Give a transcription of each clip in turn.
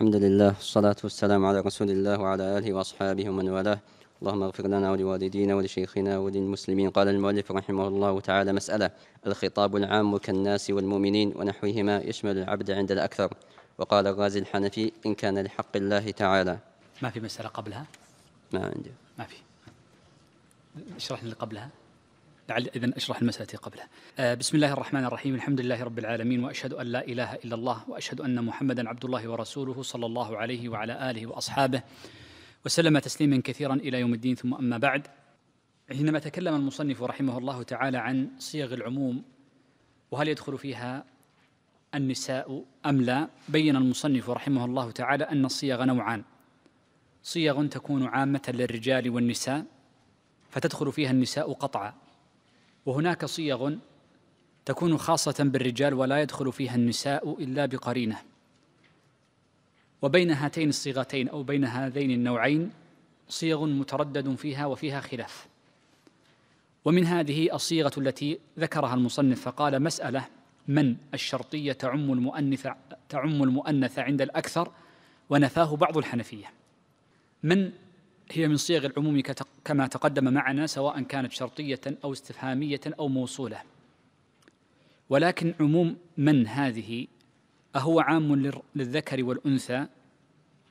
الحمد لله والصلاة والسلام على رسول الله وعلى آله وأصحابه ومن والاه اللهم اغفر لنا ولوالدينا ولشيخنا وللمسلمين قال المؤلف رحمه الله تعالى مسألة الخطاب العام كالناس والمؤمنين ونحوهما يشمل العبد عند الأكثر وقال الغازي الحنفي إن كان لحق الله تعالى ما في مسألة قبلها؟ ما عندي ما في اشرح لي قبلها لعل إذا أشرح المسألة قبلها آه، بسم الله الرحمن الرحيم الحمد لله رب العالمين وأشهد أن لا إله إلا الله وأشهد أن محمدا عبد الله ورسوله صلى الله عليه وعلى آله وأصحابه وسلم تسليما كثيرا إلى يوم الدين ثم أما بعد حينما تكلم المصنف رحمه الله تعالى عن صيغ العموم وهل يدخل فيها النساء أم لا بين المصنف رحمه الله تعالى أن الصيغ نوعان صيغ تكون عامة للرجال والنساء فتدخل فيها النساء قطعا وهناك صيغ تكون خاصة بالرجال ولا يدخل فيها النساء إلا بقرينة وبين هاتين الصيغتين أو بين هذين النوعين صيغ متردد فيها وفيها خلاف ومن هذه الصيغة التي ذكرها المصنف فقال مسألة من الشرطية تعم المؤنث تعم المؤنث عند الأكثر ونفاه بعض الحنفية من هي من صيغ العموم كما تقدم معنا سواء كانت شرطية أو استفهامية أو موصولة ولكن عموم من هذه أهو عام للذكر والأنثى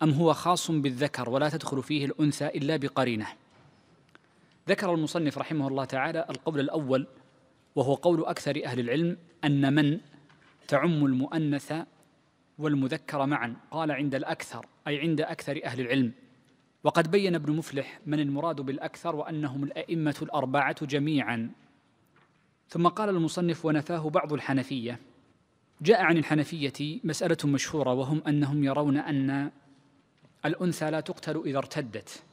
أم هو خاص بالذكر ولا تدخل فيه الأنثى إلا بقرينة ذكر المصنف رحمه الله تعالى القول الأول وهو قول أكثر أهل العلم أن من تعم المؤنث والمذكر معا قال عند الأكثر أي عند أكثر أهل العلم وقد بين ابن مفلح من المراد بالاكثر وانهم الائمه الاربعه جميعا ثم قال المصنف ونفاه بعض الحنفيه جاء عن الحنفيه مساله مشهوره وهم انهم يرون ان الانثى لا تقتل اذا ارتدت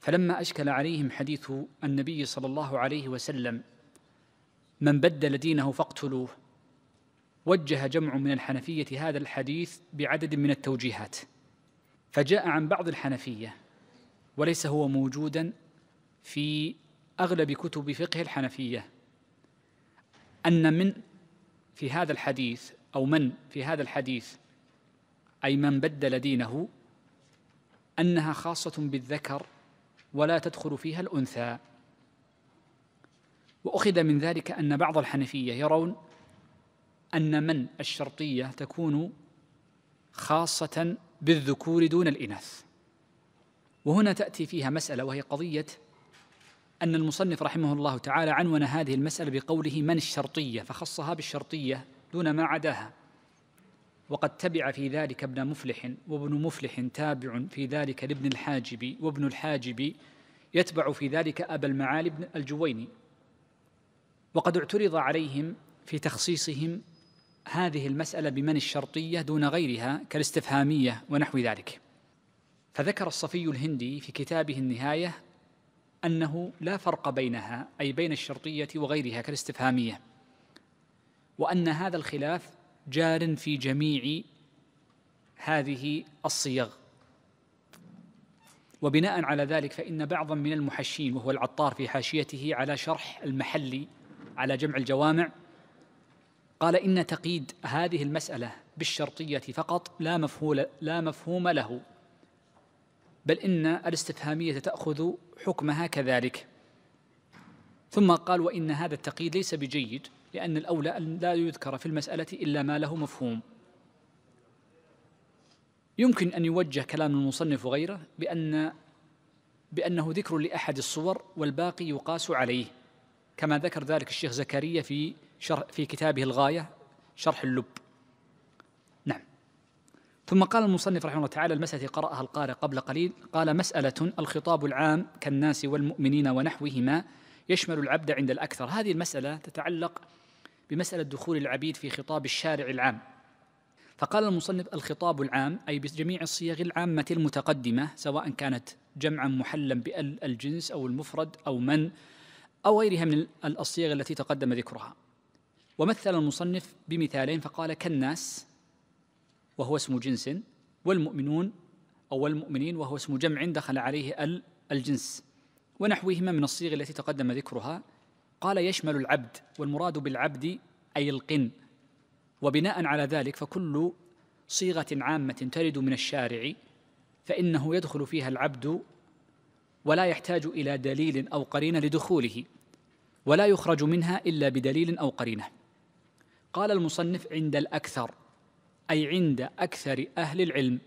فلما اشكل عليهم حديث النبي صلى الله عليه وسلم من بدل دينه فاقتلوه وجه جمع من الحنفيه هذا الحديث بعدد من التوجيهات فجاء عن بعض الحنفيه وليس هو موجودا في اغلب كتب فقه الحنفيه ان من في هذا الحديث او من في هذا الحديث اي من بدل دينه انها خاصه بالذكر ولا تدخل فيها الانثى واخذ من ذلك ان بعض الحنفيه يرون ان من الشرطيه تكون خاصه بالذكور دون الاناث وهنا تأتي فيها مسألة وهي قضية أن المصنف رحمه الله تعالى عنون هذه المسألة بقوله من الشرطية فخصها بالشرطية دون ما عداها وقد تبع في ذلك ابن مفلح وابن مفلح تابع في ذلك لابن الحاجب وابن الحاجب يتبع في ذلك أبا المعالي بن الجويني وقد اعترض عليهم في تخصيصهم هذه المسألة بمن الشرطية دون غيرها كالاستفهامية ونحو ذلك فذكر الصفي الهندي في كتابه النهايه انه لا فرق بينها اي بين الشرطيه وغيرها كالاستفهاميه وان هذا الخلاف جار في جميع هذه الصيغ وبناء على ذلك فإن بعضا من المحشين وهو العطار في حاشيته على شرح المحلي على جمع الجوامع قال إن تقييد هذه المسألة بالشرطية فقط لا مفهول لا مفهوم له بل إن الاستفهامية تأخذ حكمها كذلك ثم قال وإن هذا التقييد ليس بجيد لأن الأولى أن لا يذكر في المسألة إلا ما له مفهوم يمكن أن يوجه كلام المصنف وغيره بأن بأنه ذكر لأحد الصور والباقي يقاس عليه كما ذكر ذلك الشيخ زكريا في شرح في كتابه الغاية شرح اللب ثم قال المصنف رحمه الله تعالى المسألة قرأها القارئ قبل قليل قال مسألة الخطاب العام كالناس والمؤمنين ونحوهما يشمل العبد عند الأكثر هذه المسألة تتعلق بمسألة دخول العبيد في خطاب الشارع العام فقال المصنف الخطاب العام أي بجميع الصيغ العامة المتقدمة سواء كانت جمعا محلا بال الجنس أو المفرد أو من أو غيرها من الصيغ التي تقدم ذكرها ومثل المصنف بمثالين فقال كالناس وهو اسم جنس والمؤمنون أو المؤمنين وهو اسم جمع دخل عليه الجنس ونحوهما من الصيغ التي تقدم ذكرها قال يشمل العبد والمراد بالعبد أي القن وبناء على ذلك فكل صيغة عامة ترد من الشارع فإنه يدخل فيها العبد ولا يحتاج إلى دليل أو قرينة لدخوله ولا يخرج منها إلا بدليل أو قرينة قال المصنف عند الأكثر أي عند أكثر أهل العلم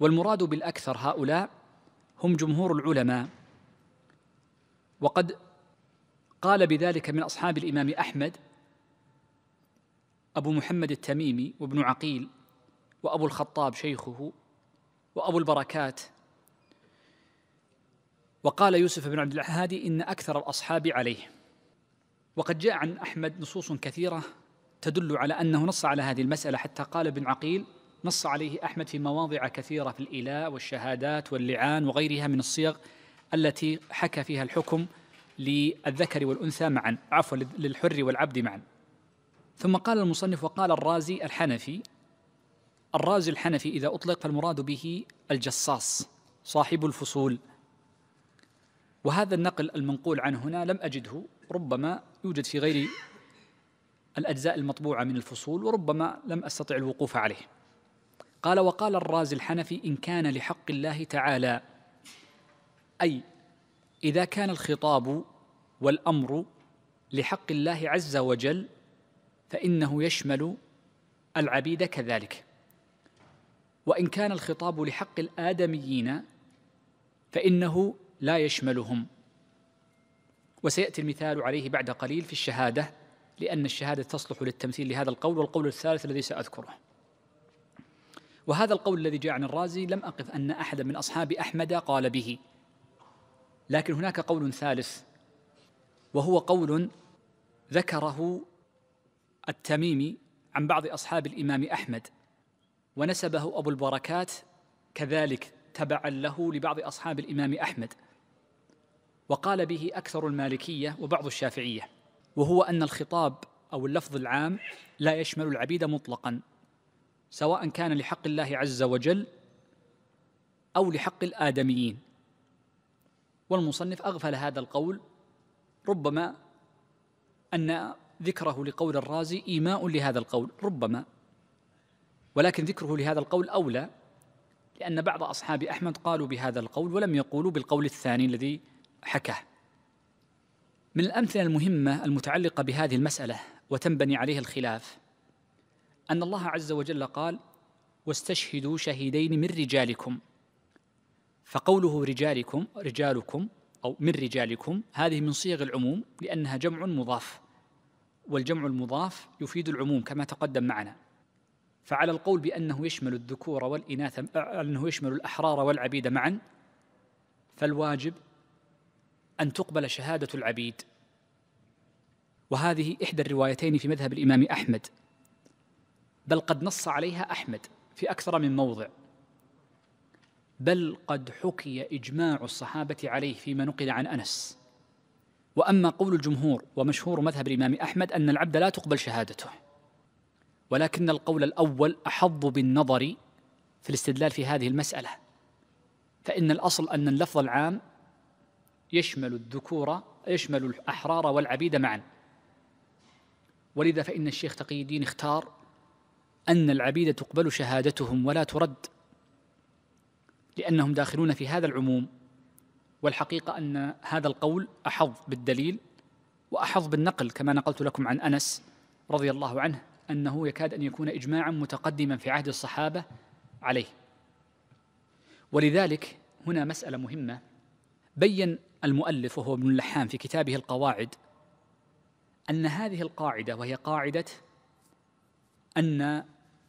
والمراد بالأكثر هؤلاء هم جمهور العلماء وقد قال بذلك من أصحاب الإمام أحمد أبو محمد التميمي وابن عقيل وأبو الخطاب شيخه وأبو البركات وقال يوسف بن عبد الهادي إن أكثر الأصحاب عليه وقد جاء عن أحمد نصوص كثيرة تدل على أنه نص على هذه المسألة حتى قال ابن عقيل نص عليه أحمد في مواضع كثيرة في الإلاء والشهادات واللعان وغيرها من الصيغ التي حكى فيها الحكم للذكر والأنثى معا عفوا للحر والعبد معا ثم قال المصنف وقال الرازي الحنفي الرازي الحنفي إذا أطلق فالمراد به الجصاص صاحب الفصول وهذا النقل المنقول عن هنا لم أجده ربما يوجد في غير الأجزاء المطبوعة من الفصول وربما لم أستطع الوقوف عليه قال وقال الرازي الحنفي إن كان لحق الله تعالى أي إذا كان الخطاب والأمر لحق الله عز وجل فإنه يشمل العبيد كذلك وإن كان الخطاب لحق الآدميين فإنه لا يشملهم وسيأتي المثال عليه بعد قليل في الشهادة لأن الشهادة تصلح للتمثيل لهذا القول والقول الثالث الذي سأذكره وهذا القول الذي جاء عن الرازي لم أقف أن أحدا من أصحاب أحمد قال به لكن هناك قول ثالث وهو قول ذكره التميمي عن بعض أصحاب الإمام أحمد ونسبه أبو البركات كذلك تبعا له لبعض أصحاب الإمام أحمد وقال به أكثر المالكية وبعض الشافعية وهو أن الخطاب أو اللفظ العام لا يشمل العبيد مطلقا سواء كان لحق الله عز وجل أو لحق الآدميين والمصنف أغفل هذا القول ربما أن ذكره لقول الرازي إيماء لهذا القول ربما ولكن ذكره لهذا القول أولى لأن بعض أصحاب أحمد قالوا بهذا القول ولم يقولوا بالقول الثاني الذي حكاه من الامثله المهمه المتعلقه بهذه المساله وتنبني عليه الخلاف ان الله عز وجل قال واستشهدوا شهيدين من رجالكم فقوله رجالكم رجالكم او من رجالكم هذه من صيغ العموم لانها جمع مضاف والجمع المضاف يفيد العموم كما تقدم معنا فعلى القول بانه يشمل الذكور والاناث انه يشمل الاحرار والعبيد معا فالواجب أن تقبل شهادة العبيد وهذه إحدى الروايتين في مذهب الإمام أحمد بل قد نص عليها أحمد في أكثر من موضع بل قد حكي إجماع الصحابة عليه فيما نقل عن أنس وأما قول الجمهور ومشهور مذهب الإمام أحمد أن العبد لا تقبل شهادته ولكن القول الأول أحظ بالنظر في الاستدلال في هذه المسألة فإن الأصل أن اللفظ العام يشمل الذكور يشمل الأحرار والعبيد معا ولذا فإن الشيخ تقي الدين اختار أن العبيد تقبل شهادتهم ولا ترد لأنهم داخلون في هذا العموم والحقيقة أن هذا القول أحظ بالدليل وأحظ بالنقل كما نقلت لكم عن أنس رضي الله عنه أنه يكاد أن يكون إجماعا متقدما في عهد الصحابة عليه ولذلك هنا مسألة مهمة بين المؤلف وهو ابن اللحام في كتابه القواعد أن هذه القاعدة وهي قاعدة أن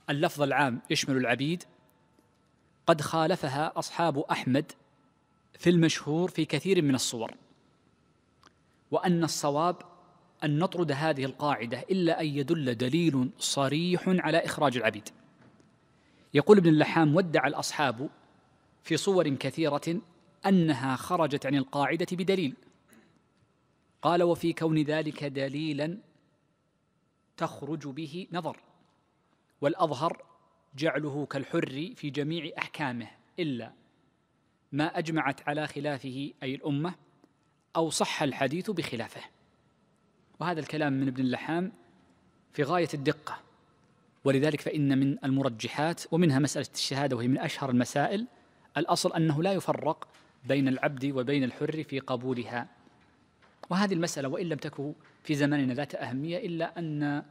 اللفظ العام يشمل العبيد قد خالفها أصحاب أحمد في المشهور في كثير من الصور وأن الصواب أن نطرد هذه القاعدة إلا أن يدل دليل صريح على إخراج العبيد يقول ابن اللحام ودع الأصحاب في صور كثيرة انها خرجت عن القاعده بدليل قال وفي كون ذلك دليلا تخرج به نظر والاظهر جعله كالحر في جميع احكامه الا ما اجمعت على خلافه اي الامه او صح الحديث بخلافه وهذا الكلام من ابن اللحام في غايه الدقه ولذلك فان من المرجحات ومنها مساله الشهاده وهي من اشهر المسائل الاصل انه لا يفرق بين العبد وبين الحر في قبولها وهذه المسألة وإن لم تكن في زماننا ذات أهمية إلا أن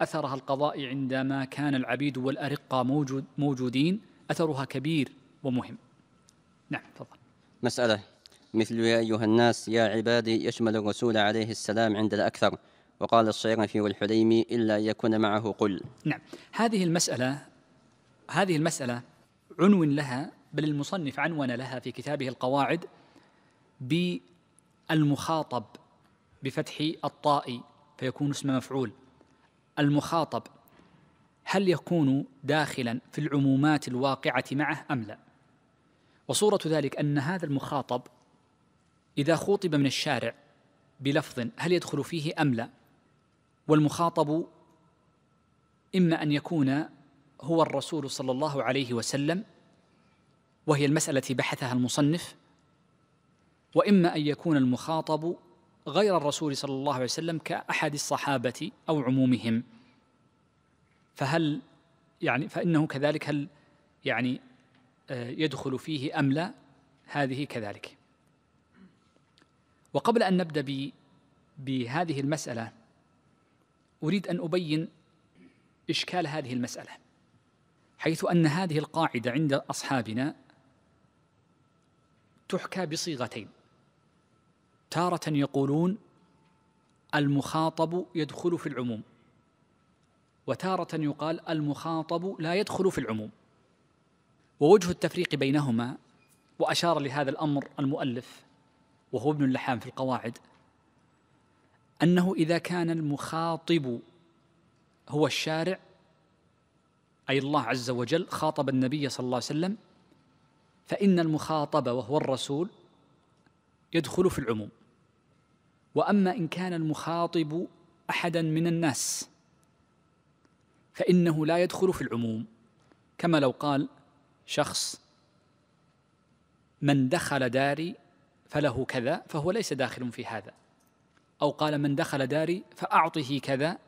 أثرها القضاء عندما كان العبيد والأرقة موجود موجودين أثرها كبير ومهم نعم تفضل مسألة مثل يا أيها الناس يا عبادي يشمل الرسول عليه السلام عند الأكثر وقال الصيرفي والحليمي إلا أن يكون معه قل نعم هذه المسألة هذه المسألة عنو لها بل المصنف عنون لها في كتابه القواعد بالمخاطب بفتح الطاء فيكون اسم مفعول المخاطب هل يكون داخلا في العمومات الواقعه معه ام لا وصوره ذلك ان هذا المخاطب اذا خوطب من الشارع بلفظ هل يدخل فيه ام لا والمخاطب اما ان يكون هو الرسول صلى الله عليه وسلم وهي المسألة التي بحثها المصنف وإما أن يكون المخاطب غير الرسول صلى الله عليه وسلم كأحد الصحابة أو عمومهم فهل يعني فإنه كذلك هل يعني آه، يدخل فيه أم لا هذه كذلك وقبل أن نبدأ بهذه المسألة أريد أن أبين إشكال هذه المسألة حيث أن هذه القاعدة عند أصحابنا تحكى بصيغتين تارة يقولون المخاطب يدخل في العموم وتارة يقال المخاطب لا يدخل في العموم ووجه التفريق بينهما وأشار لهذا الأمر المؤلف وهو ابن اللحام في القواعد أنه إذا كان المخاطب هو الشارع أي الله عز وجل خاطب النبي صلى الله عليه وسلم فإن المخاطب وهو الرسول يدخل في العموم وأما إن كان المخاطب أحدا من الناس فإنه لا يدخل في العموم كما لو قال شخص من دخل داري فله كذا فهو ليس داخل في هذا أو قال من دخل داري فأعطه كذا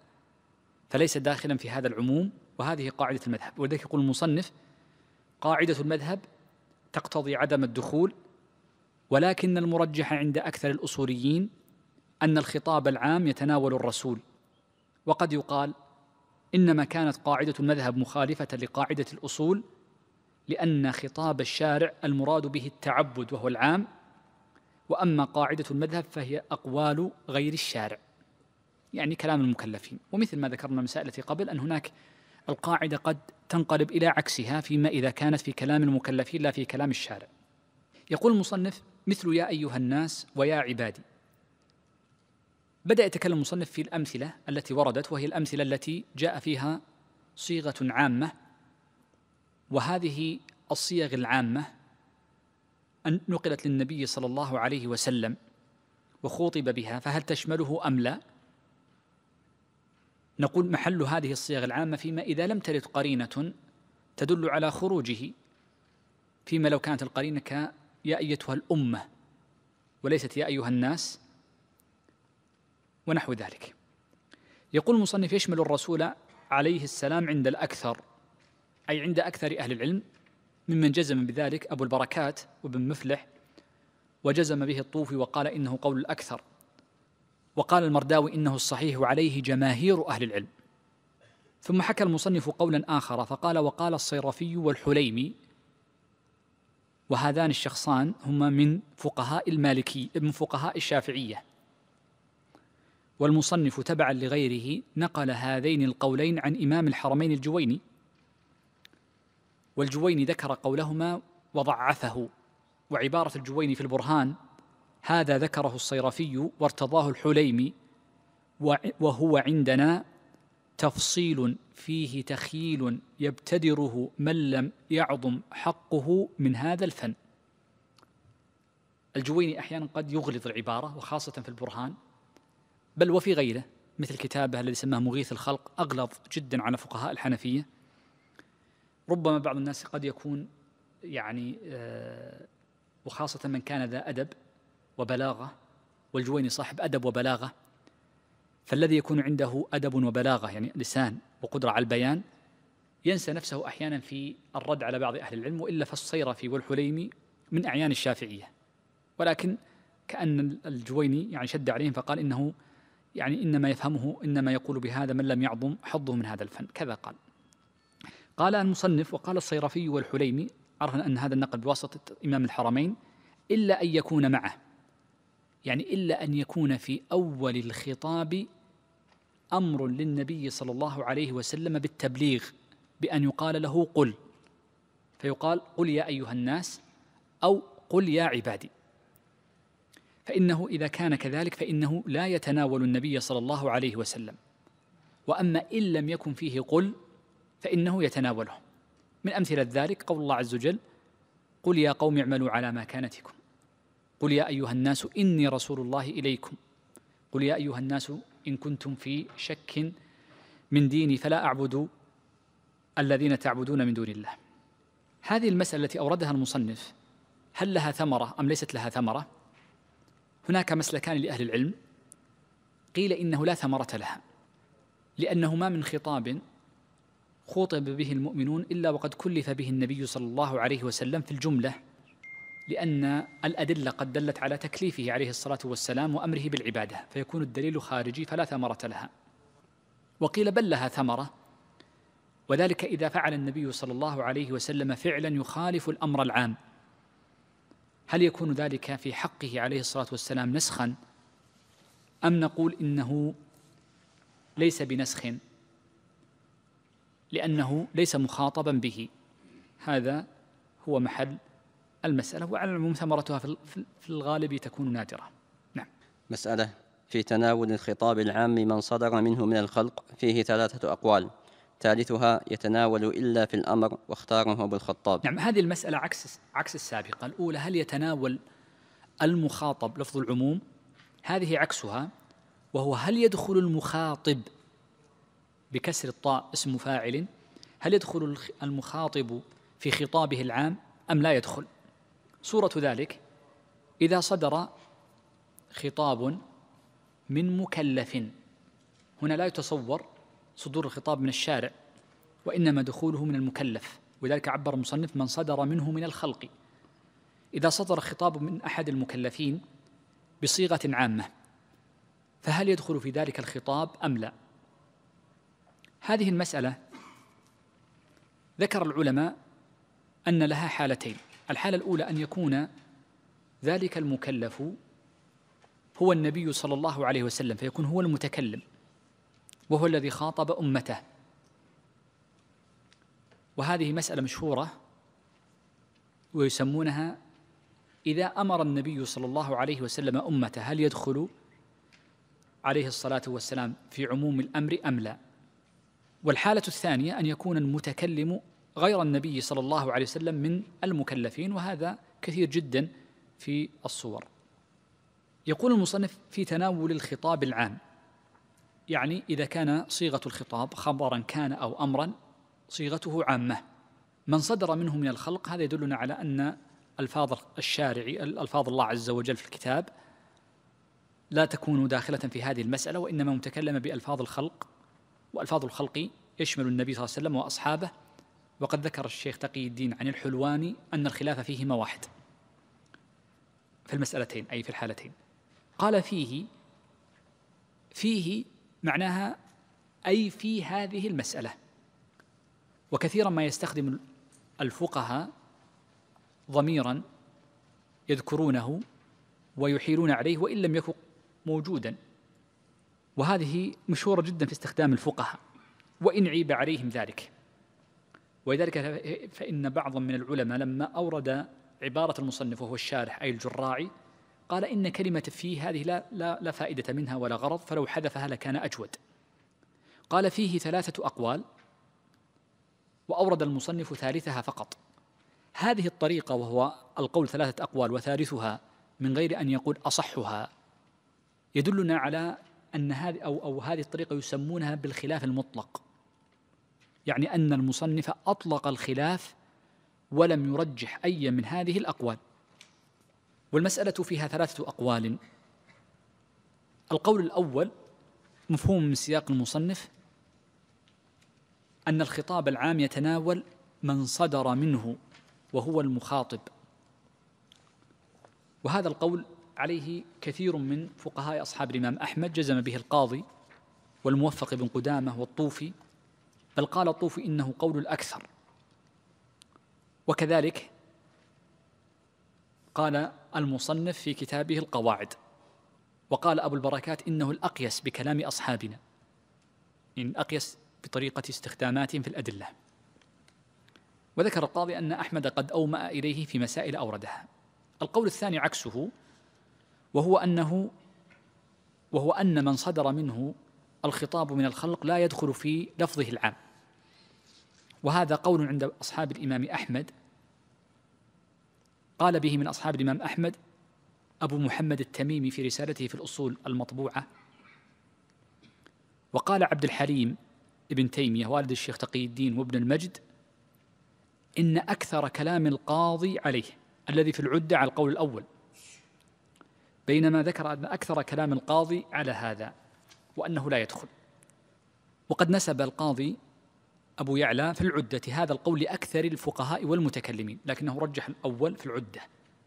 فليس داخلا في هذا العموم وهذه قاعدة المذهب ولذلك يقول المصنف قاعدة المذهب تقتضي عدم الدخول ولكن المرجح عند اكثر الاصوليين ان الخطاب العام يتناول الرسول وقد يقال انما كانت قاعده المذهب مخالفه لقاعده الاصول لان خطاب الشارع المراد به التعبد وهو العام واما قاعده المذهب فهي اقوال غير الشارع يعني كلام المكلفين ومثل ما ذكرنا المسائل التي قبل ان هناك القاعده قد تنقلب إلى عكسها فيما إذا كانت في كلام المكلفين لا في كلام الشارع يقول المصنف مثل يا أيها الناس ويا عبادي بدأ يتكلم المصنف في الأمثلة التي وردت وهي الأمثلة التي جاء فيها صيغة عامة وهذه الصيغ العامة أن نقلت للنبي صلى الله عليه وسلم وخوطب بها فهل تشمله أم لا؟ نقول محل هذه الصيغ العامة فيما إذا لم ترد قرينة تدل على خروجه فيما لو كانت القرينة يا أيتها الأمة وليست يا أيها الناس ونحو ذلك يقول المصنف يشمل الرسول عليه السلام عند الأكثر أي عند أكثر أهل العلم ممن جزم بذلك أبو البركات وابن مفلح وجزم به الطوفي وقال إنه قول الأكثر وقال المرداوي إنه الصحيح عليه جماهير أهل العلم ثم حكى المصنف قولا آخر فقال وقال الصيرفي والحليمي وهذان الشخصان هما من فقهاء المالكي من فقهاء الشافعية والمصنف تبعا لغيره نقل هذين القولين عن إمام الحرمين الجويني والجويني ذكر قولهما وضعفه وعبارة الجويني في البرهان هذا ذكره الصيرفي وارتضاه الحليمي وهو عندنا تفصيل فيه تخييل يبتدره من لم يعظم حقه من هذا الفن الجويني أحيانا قد يغلط العبارة وخاصة في البرهان بل وفي غيره مثل كتابه الذي سماه مغيث الخلق أغلظ جدا على فقهاء الحنفية ربما بعض الناس قد يكون يعني آه، وخاصة من كان ذا أدب وبلاغة والجويني صاحب أدب وبلاغة فالذي يكون عنده أدب وبلاغة يعني لسان وقدرة على البيان ينسى نفسه أحيانا في الرد على بعض أهل العلم وإلا فالصيرفي والحليمي من أعيان الشافعية ولكن كأن الجويني يعني شد عليهم فقال إنه يعني إنما يفهمه إنما يقول بهذا من لم يعظم حظه من هذا الفن كذا قال قال المصنف وقال الصيرفي والحليمي عرفنا أن هذا النقل بواسطة إمام الحرمين إلا أن يكون معه يعني إلا أن يكون في أول الخطاب أمر للنبي صلى الله عليه وسلم بالتبليغ بأن يقال له قل فيقال قل يا أيها الناس أو قل يا عبادي فإنه إذا كان كذلك فإنه لا يتناول النبي صلى الله عليه وسلم وأما إن لم يكن فيه قل فإنه يتناوله من أمثلة ذلك قول الله عز وجل قل يا قوم اعملوا على مكانتكم قل يا أيها الناس إني رسول الله إليكم قل يا أيها الناس إن كنتم في شك من ديني فلا أعبد الذين تعبدون من دون الله هذه المسألة التي أوردها المصنف هل لها ثمرة أم ليست لها ثمرة هناك مسلكان لأهل العلم قيل إنه لا ثمرة لها لأنه ما من خطاب خوطب به المؤمنون إلا وقد كلف به النبي صلى الله عليه وسلم في الجملة لأن الأدلة قد دلت على تكليفه عليه الصلاة والسلام وأمره بالعبادة فيكون الدليل خارجي فلا ثمرة لها وقيل بل لها ثمرة وذلك إذا فعل النبي صلى الله عليه وسلم فعلا يخالف الأمر العام هل يكون ذلك في حقه عليه الصلاة والسلام نسخا أم نقول إنه ليس بنسخ لأنه ليس مخاطبا به هذا هو محل المسألة وعلى العموم ثمرتها في الغالب تكون نادرة نعم مسألة في تناول الخطاب العام من صدر منه من الخلق فيه ثلاثة أقوال ثالثها يتناول إلا في الأمر واختاره أبو الخطاب نعم هذه المسألة عكس عكس السابقة الأولى هل يتناول المخاطب لفظ العموم هذه عكسها وهو هل يدخل المخاطب بكسر الطاء اسم فاعل هل يدخل المخاطب في خطابه العام أم لا يدخل صورة ذلك إذا صدر خطاب من مكلف هنا لا يتصور صدور الخطاب من الشارع وإنما دخوله من المكلف ولذلك عبر المصنف من صدر منه من الخلق إذا صدر خطاب من أحد المكلفين بصيغة عامة فهل يدخل في ذلك الخطاب أم لا؟ هذه المسألة ذكر العلماء أن لها حالتين الحالة الأولى أن يكون ذلك المكلف هو النبي صلى الله عليه وسلم فيكون هو المتكلم وهو الذي خاطب أمته وهذه مسألة مشهورة ويسمونها إذا أمر النبي صلى الله عليه وسلم أمته هل يدخل عليه الصلاة والسلام في عموم الأمر أم لا والحالة الثانية أن يكون المتكلم غير النبي صلى الله عليه وسلم من المكلفين وهذا كثير جدا في الصور يقول المصنف في تناول الخطاب العام يعني اذا كان صيغه الخطاب خبرا كان او امرا صيغته عامه من صدر منه من الخلق هذا يدلنا على ان الفاظ الشارعي الفاظ الله عز وجل في الكتاب لا تكون داخله في هذه المساله وانما متكلمه بالفاظ الخلق والفاظ الخلق يشمل النبي صلى الله عليه وسلم واصحابه وقد ذكر الشيخ تقي الدين عن الحلواني أن الخلاف فيهما واحد في المسألتين أي في الحالتين قال فيه فيه معناها أي في هذه المسألة وكثيرا ما يستخدم الفقهاء ضميرا يذكرونه ويحيلون عليه وإن لم يكن موجودا وهذه مشهورة جدا في استخدام الفقهاء وإن عيب عليهم ذلك ولذلك فإن بعضا من العلماء لما أورد عبارة المصنف وهو الشارح أي الجراعي قال إن كلمة فيه هذه لا, لا, لا فائدة منها ولا غرض فلو حذفها لكان أجود قال فيه ثلاثة أقوال وأورد المصنف ثالثها فقط هذه الطريقة وهو القول ثلاثة أقوال وثالثها من غير أن يقول أصحها يدلنا على أن هذه أو, أو هذه الطريقة يسمونها بالخلاف المطلق يعني أن المصنف أطلق الخلاف ولم يرجح أي من هذه الأقوال والمسألة فيها ثلاثة أقوال القول الأول مفهوم من سياق المصنف أن الخطاب العام يتناول من صدر منه وهو المخاطب وهذا القول عليه كثير من فقهاء أصحاب الإمام أحمد جزم به القاضي والموفق بن قدامة والطوفي بل قال الطوفي إنه قول الأكثر وكذلك قال المصنف في كتابه القواعد وقال أبو البركات إنه الأقيس بكلام أصحابنا إن أقيس بطريقة استخداماتهم في الأدلة وذكر القاضي أن أحمد قد أومأ إليه في مسائل أوردها القول الثاني عكسه وهو أنه وهو أن من صدر منه الخطاب من الخلق لا يدخل في لفظه العام وهذا قول عند أصحاب الإمام أحمد قال به من أصحاب الإمام أحمد أبو محمد التميمي في رسالته في الأصول المطبوعة وقال عبد الحليم ابن تيمية والد الشيخ تقي الدين وابن المجد إن أكثر كلام القاضي عليه الذي في العدة على القول الأول بينما ذكر أن أكثر كلام القاضي على هذا وأنه لا يدخل وقد نسب القاضي أبو يعلى في العدة هذا القول لأكثر الفقهاء والمتكلمين لكنه رجح الأول في العدة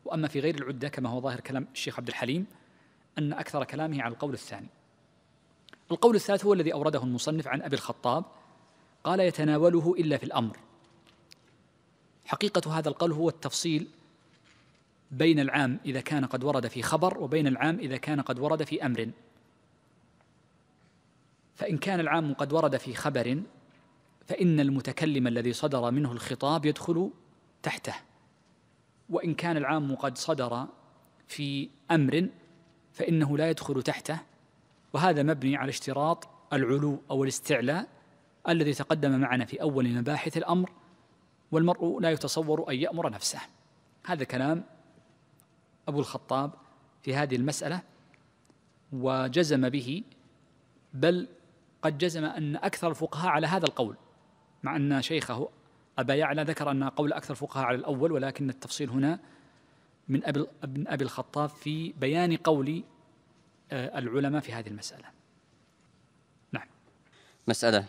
وأما في غير العدة كما هو ظاهر كلام الشيخ عبد الحليم أن أكثر كلامه على القول الثاني القول الثالث هو الذي أورده المصنف عن أبي الخطاب قال يتناوله إلا في الأمر حقيقة هذا القول هو التفصيل بين العام إذا كان قد ورد في خبر وبين العام إذا كان قد ورد في أمر فإن كان العام قد ورد في خبر فإن المتكلم الذي صدر منه الخطاب يدخل تحته وإن كان العام قد صدر في أمر فإنه لا يدخل تحته وهذا مبني على اشتراط العلو أو الاستعلاء الذي تقدم معنا في أول مباحث الأمر والمرء لا يتصور أن يأمر نفسه هذا كلام أبو الخطاب في هذه المسألة وجزم به بل قد جزم أن أكثر الفقهاء على هذا القول مع أن شيخه أبا يعلى ذكر أن قول أكثر فقهاء على الأول ولكن التفصيل هنا من أبي ابن أبي الخطاب في بيان قول آه، العلماء في هذه المسألة نعم مسألة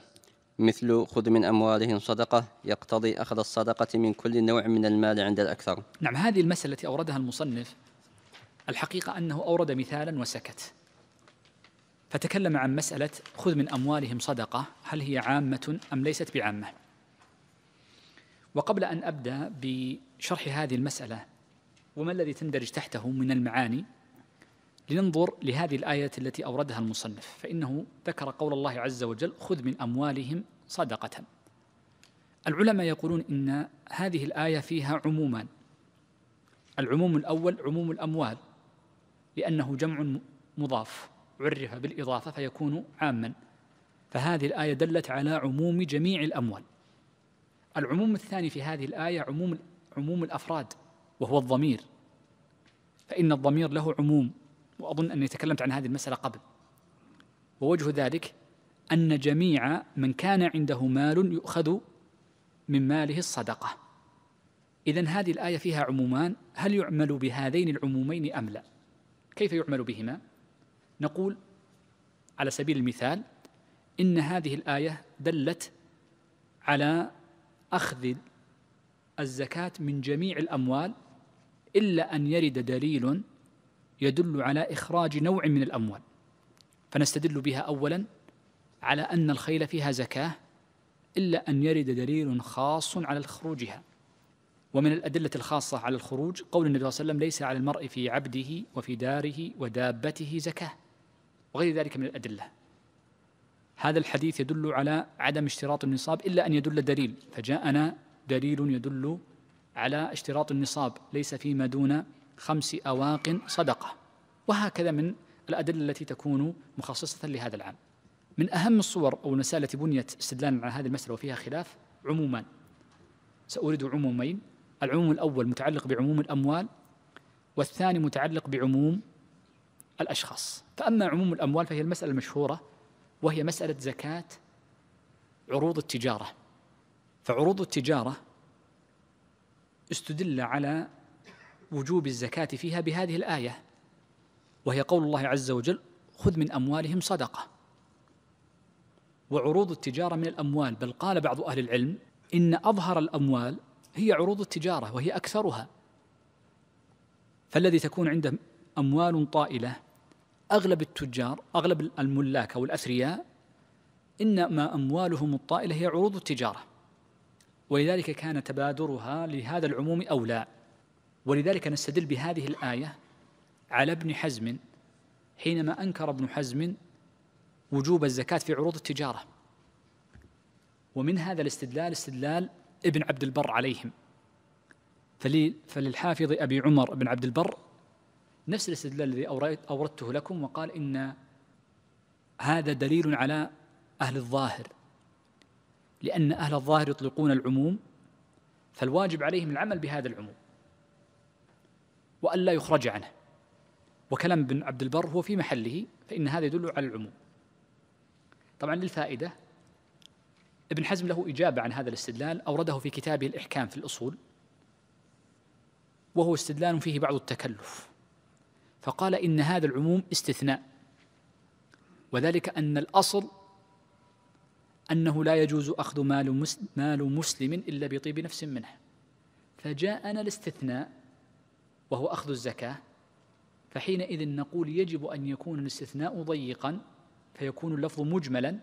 مثل خذ من أموالهم صدقة يقتضي أخذ الصدقة من كل نوع من المال عند الأكثر نعم هذه المسألة التي أوردها المصنف الحقيقة أنه أورد مثالا وسكت فتكلم عن مسألة خذ من أموالهم صدقة هل هي عامة أم ليست بعامة وقبل أن أبدأ بشرح هذه المسألة وما الذي تندرج تحته من المعاني لننظر لهذه الآية التي أوردها المصنف فإنه ذكر قول الله عز وجل خذ من أموالهم صدقة العلماء يقولون إن هذه الآية فيها عمومان العموم الأول عموم الأموال لأنه جمع مضاف عرف بالإضافة فيكون عاما فهذه الآية دلت على عموم جميع الأموال العموم الثاني في هذه الآية عموم عموم الأفراد وهو الضمير فإن الضمير له عموم وأظن أني تكلمت عن هذه المسألة قبل ووجه ذلك أن جميع من كان عنده مال يؤخذ من ماله الصدقة إذا هذه الآية فيها عمومان هل يعمل بهذين العمومين أم لا كيف يعمل بهما نقول على سبيل المثال ان هذه الايه دلت على اخذ الزكاه من جميع الاموال الا ان يرد دليل يدل على اخراج نوع من الاموال فنستدل بها اولا على ان الخيل فيها زكاه الا ان يرد دليل خاص على خروجها ومن الأدلة الخاصة على الخروج قول النبي صلى الله عليه وسلم ليس على المرء في عبده وفي داره ودابته زكاة وغير ذلك من الأدلة هذا الحديث يدل على عدم اشتراط النصاب إلا أن يدل دليل فجاءنا دليل يدل على اشتراط النصاب ليس فيما دون خمس أواق صدقة وهكذا من الأدلة التي تكون مخصصة لهذا العام من أهم الصور أو المسائل التي بنيت استدلالا على هذه المسألة وفيها خلاف عمومان سأورد عمومين العموم الأول متعلق بعموم الأموال والثاني متعلق بعموم الأشخاص فأما عموم الأموال فهي المسألة المشهورة وهي مسألة زكاة عروض التجارة فعروض التجارة استدل على وجوب الزكاة فيها بهذه الآية وهي قول الله عز وجل خذ من أموالهم صدقة وعروض التجارة من الأموال بل قال بعض أهل العلم إن أظهر الأموال هي عروض التجارة وهي أكثرها فالذي تكون عنده أموال طائلة أغلب التجار أغلب الملاك أو الأثرياء إنما أموالهم الطائلة هي عروض التجارة ولذلك كان تبادرها لهذا العموم أولى ولذلك نستدل بهذه الآية على ابن حزم حينما أنكر ابن حزم وجوب الزكاة في عروض التجارة ومن هذا الاستدلال استدلال ابن عبد البر عليهم فللحافظ أبي عمر بن عبد البر نفس الاستدلال الذي أوردته لكم وقال إن هذا دليل على أهل الظاهر لأن أهل الظاهر يطلقون العموم فالواجب عليهم العمل بهذا العموم وألا يخرج عنه وكلام ابن عبد البر هو في محله فإن هذا يدل على العموم طبعا للفائدة ابن حزم له إجابة عن هذا الاستدلال أورده في كتابه الإحكام في الأصول وهو استدلال فيه بعض التكلف فقال إن هذا العموم استثناء وذلك أن الأصل أنه لا يجوز أخذ مال مسلم, مال مسلم إلا بطيب نفس منه فجاءنا الاستثناء وهو أخذ الزكاة فحينئذ نقول يجب أن يكون الاستثناء ضيقا فيكون اللفظ مجملا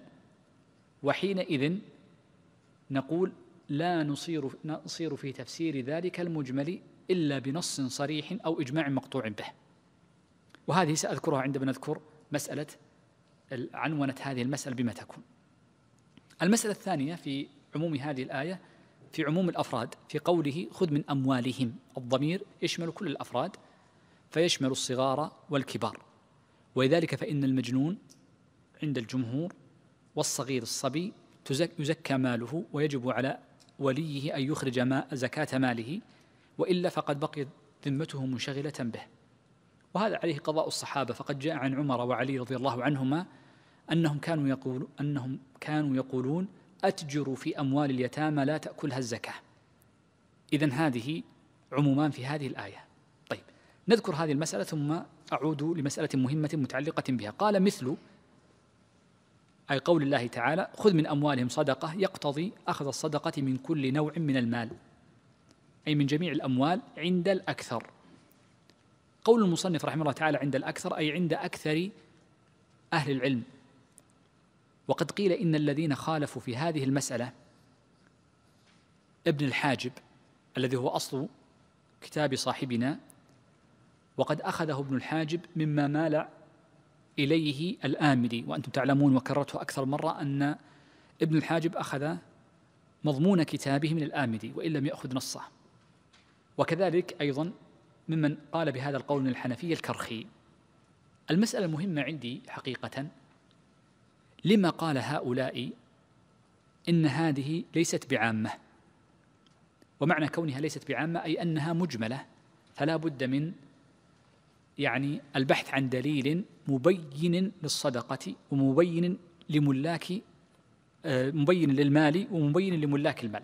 وحينئذ نقول لا نصير نصير في تفسير ذلك المجمل إلا بنص صريح أو إجماع مقطوع به وهذه سأذكرها عندما نذكر مسألة عنونة هذه المسألة بما تكون المسألة الثانية في عموم هذه الآية في عموم الأفراد في قوله خذ من أموالهم الضمير يشمل كل الأفراد فيشمل الصغار والكبار ولذلك فإن المجنون عند الجمهور والصغير الصبي يزكى ماله ويجب على وليه أن يخرج ما زكاة ماله وإلا فقد بقيت ذمته منشغلة به وهذا عليه قضاء الصحابة فقد جاء عن عمر وعلي رضي الله عنهما أنهم كانوا يقولون أنهم كانوا يقولون أتجروا في أموال اليتامى لا تأكلها الزكاة إذا هذه عمومان في هذه الآية طيب نذكر هذه المسألة ثم أعود لمسألة مهمة متعلقة بها قال مثل أي قول الله تعالى خذ من أموالهم صدقة يقتضي أخذ الصدقة من كل نوع من المال أي من جميع الأموال عند الأكثر قول المصنف رحمه الله تعالى عند الأكثر أي عند أكثر أهل العلم وقد قيل إن الذين خالفوا في هذه المسألة ابن الحاجب الذي هو أصل كتاب صاحبنا وقد أخذه ابن الحاجب مما مال إليه الآمري وأنتم تعلمون وكررته أكثر مرة أن ابن الحاجب أخذ مضمون كتابه من الآمدي وإن لم يأخذ نصه وكذلك أيضا ممن قال بهذا القول من الحنفية الكرخي المسألة المهمة عندي حقيقة لما قال هؤلاء إن هذه ليست بعامة ومعنى كونها ليست بعامة أي أنها مجملة فلا بد من يعني البحث عن دليل مبين للصدقة ومبين لملاك آه، مبين للمال ومبين لملاك المال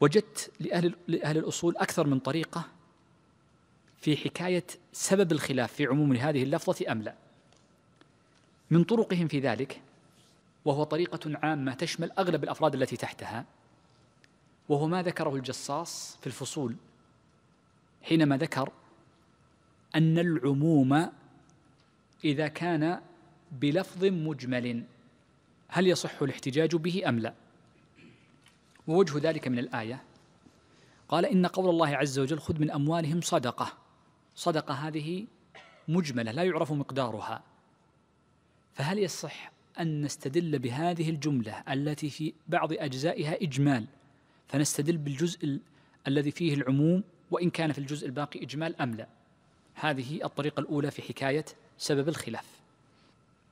وجدت لأهل, لأهل الأصول أكثر من طريقة في حكاية سبب الخلاف في عموم هذه اللفظة أم لا من طرقهم في ذلك وهو طريقة عامة تشمل أغلب الأفراد التي تحتها وهو ما ذكره الجصاص في الفصول حينما ذكر أن العموم إذا كان بلفظ مجمل هل يصح الاحتجاج به أم لا ووجه ذلك من الآية قال إن قول الله عز وجل خذ من أموالهم صدقة صدقة هذه مجملة لا يعرف مقدارها فهل يصح أن نستدل بهذه الجملة التي في بعض أجزائها إجمال فنستدل بالجزء الذي فيه العموم وإن كان في الجزء الباقي إجمال أم لا هذه الطريقة الأولى في حكاية سبب الخلاف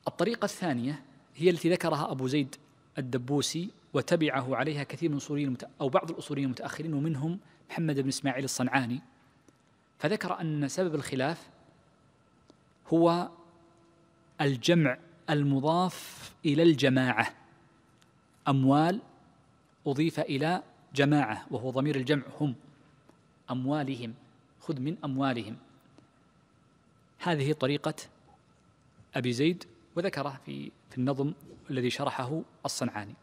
الطريقة الثانية هي التي ذكرها أبو زيد الدبوسي وتبعه عليها كثير من الأصوليين أو بعض الأصوليين المتأخرين ومنهم محمد بن إسماعيل الصنعاني فذكر أن سبب الخلاف هو الجمع المضاف إلى الجماعة أموال أضيف إلى جماعة وهو ضمير الجمع هم أموالهم خذ من أموالهم هذه طريقة أبي زيد وذكره في في النظم الذي شرحه الصنعاني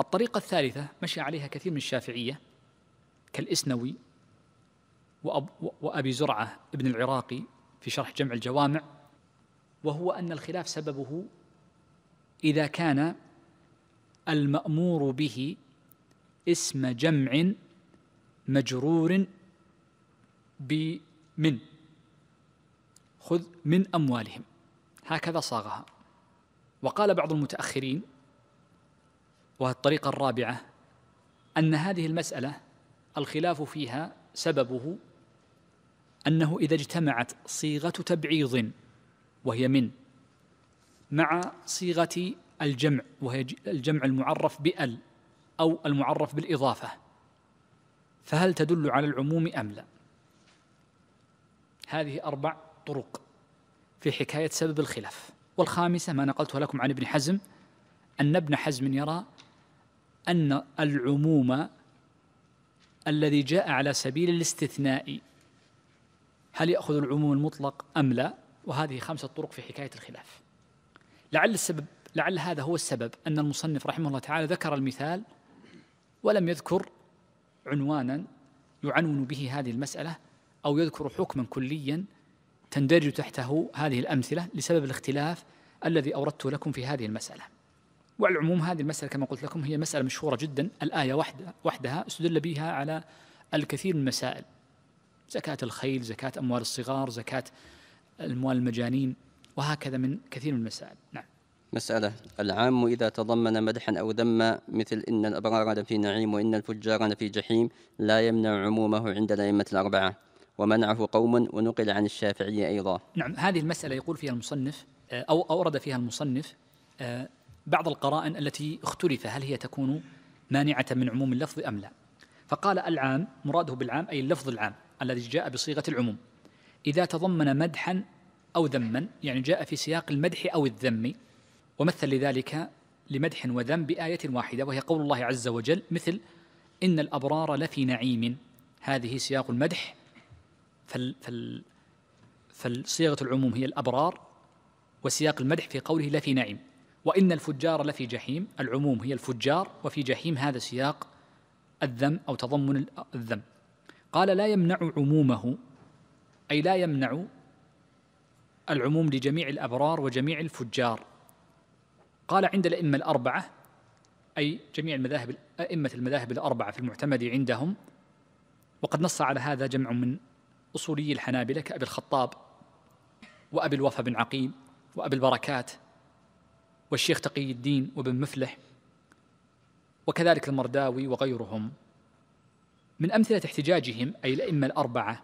الطريقة الثالثة مشي عليها كثير من الشافعية كالإسنوي وأب وأبي زرعة ابن العراقي في شرح جمع الجوامع وهو أن الخلاف سببه إذا كان المأمور به اسم جمع مجرور بمن خذ من أموالهم هكذا صاغها وقال بعض المتأخرين وهي الطريقة الرابعة أن هذه المسألة الخلاف فيها سببه أنه إذا اجتمعت صيغة تبعيض وهي من مع صيغة الجمع وهي الجمع المعرف بأل أو المعرف بالإضافة فهل تدل على العموم أم لا هذه أربع طرق في حكاية سبب الخلاف والخامسة ما نقلتها لكم عن ابن حزم أن ابن حزم يرى أن العموم الذي جاء على سبيل الاستثناء هل يأخذ العموم المطلق أم لا وهذه خمسة طرق في حكاية الخلاف لعل السبب لعل هذا هو السبب أن المصنف رحمه الله تعالى ذكر المثال ولم يذكر عنوانا يعنون به هذه المسألة أو يذكر حكما كليا تندرج تحته هذه الأمثلة لسبب الاختلاف الذي أوردته لكم في هذه المسألة وعلى العموم هذه المسألة كما قلت لكم هي مسألة مشهورة جدا الآية وحدها, وحدها استدل بها على الكثير من المسائل زكاة الخيل زكاة أموال الصغار زكاة أموال المجانين وهكذا من كثير من المسائل نعم مسألة العام إذا تضمن مدحا أو ذما مثل إن الأبرار لفي نعيم وإن الفجار لفي جحيم لا يمنع عمومه عند الأئمة الأربعة ومنعه قوم ونقل عن الشافعي أيضا نعم هذه المسألة يقول فيها المصنف آه، أو أورد فيها المصنف آه، بعض القرائن التي اختلف هل هي تكون مانعة من عموم اللفظ أم لا فقال العام مراده بالعام أي اللفظ العام الذي جاء بصيغة العموم إذا تضمن مدحا أو ذما يعني جاء في سياق المدح أو الذم ومثل لذلك لمدح وذم بآية واحدة وهي قول الله عز وجل مثل إن الأبرار لفي نعيم هذه سياق المدح فال فال فالصيغة العموم هي الأبرار وسياق المدح في قوله لفي نعيم وإن الفجار لفي جحيم العموم هي الفجار وفي جحيم هذا سياق الذم أو تضمن الذم قال لا يمنع عمومه أي لا يمنع العموم لجميع الأبرار وجميع الفجار قال عند الأئمة الأربعة أي جميع المذاهب أئمة المذاهب الأربعة في المعتمد عندهم وقد نص على هذا جمع من أصولي الحنابلة كأبي الخطاب وأبي الوفا بن عقيل وأبي البركات والشيخ تقي الدين وابن مفلح وكذلك المرداوي وغيرهم من أمثلة احتجاجهم أي الأئمة الأربعة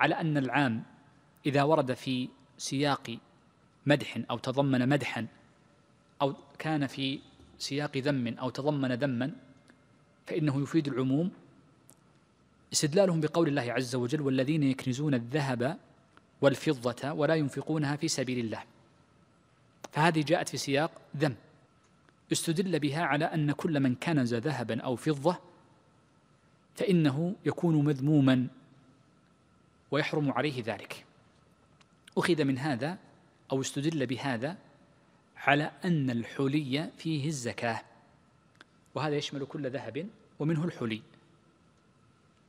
على أن العام إذا ورد في سياق مدح أو تضمن مدحا أو كان في سياق ذم أو تضمن ذما فإنه يفيد العموم استدلالهم بقول الله عز وجل والذين يكنزون الذهب والفضة ولا ينفقونها في سبيل الله فهذه جاءت في سياق ذم استدل بها على أن كل من كنز ذهبا أو فضة فإنه يكون مذموما ويحرم عليه ذلك أخذ من هذا أو استدل بهذا على أن الحلي فيه الزكاة وهذا يشمل كل ذهب ومنه الحلي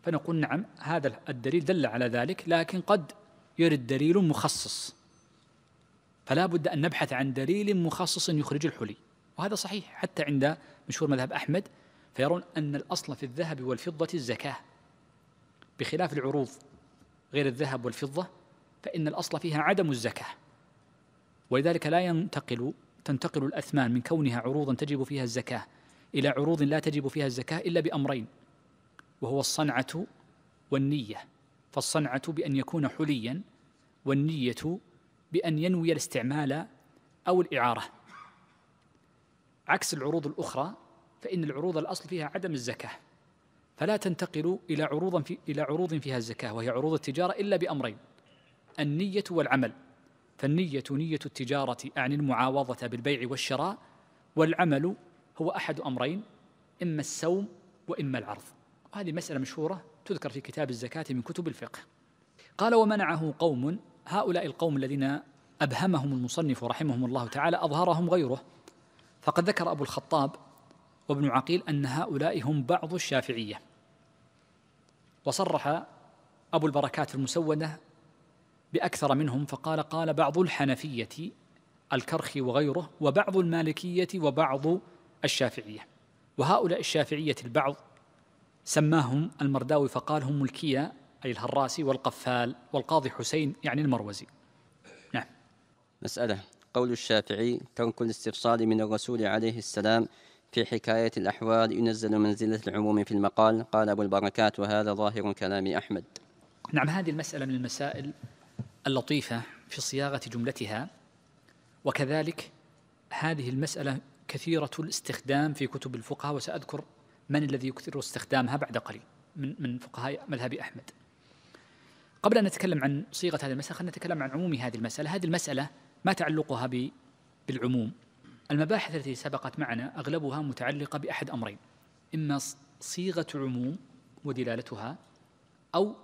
فنقول نعم هذا الدليل دل على ذلك لكن قد يرد دليل مخصص فلا بد أن نبحث عن دليل مخصص يخرج الحلي وهذا صحيح حتى عند مشهور مذهب أحمد فيرون أن الأصل في الذهب والفضة الزكاة بخلاف العروض غير الذهب والفضة فإن الأصل فيها عدم الزكاة ولذلك لا ينتقل تنتقل الأثمان من كونها عروضا تجب فيها الزكاة إلى عروض لا تجب فيها الزكاة إلا بأمرين وهو الصنعة والنية فالصنعة بأن يكون حليا والنية بأن ينوي الاستعمال أو الإعارة عكس العروض الأخرى فإن العروض الأصل فيها عدم الزكاة فلا تنتقل إلى عروض في إلى عروض فيها الزكاة وهي عروض التجارة إلا بأمرين النية والعمل فالنية نية التجارة أعني المعاوضة بالبيع والشراء والعمل هو أحد أمرين إما السوم وإما العرض وهذه مسألة مشهورة تذكر في كتاب الزكاة من كتب الفقه قال ومنعه قوم هؤلاء القوم الذين أبهمهم المصنف رحمهم الله تعالى أظهرهم غيره فقد ذكر أبو الخطاب وابن عقيل أن هؤلاء هم بعض الشافعية وصرح أبو البركات المسودة بأكثر منهم فقال قال بعض الحنفية الكرخي وغيره وبعض المالكية وبعض الشافعية وهؤلاء الشافعية البعض سماهم المرداوي فقال هم ملكية أي الهراسي والقفال والقاضي حسين يعني المروزي نعم مسألة قول الشافعي ترك الاستفصال من الرسول عليه السلام في حكاية الأحوال ينزل منزلة العموم في المقال قال أبو البركات وهذا ظاهر كلام أحمد نعم هذه المسألة من المسائل اللطيفة في صياغة جملتها وكذلك هذه المسألة كثيرة الاستخدام في كتب الفقهاء وسأذكر من الذي يكثر استخدامها بعد قليل من من فقهاء مذهب أحمد قبل أن نتكلم عن صيغة هذه المسألة خلينا نتكلم عن عموم هذه المسألة هذه المسألة ما تعلقها بالعموم المباحث التي سبقت معنا أغلبها متعلقة بأحد أمرين إما صيغة عموم ودلالتها أو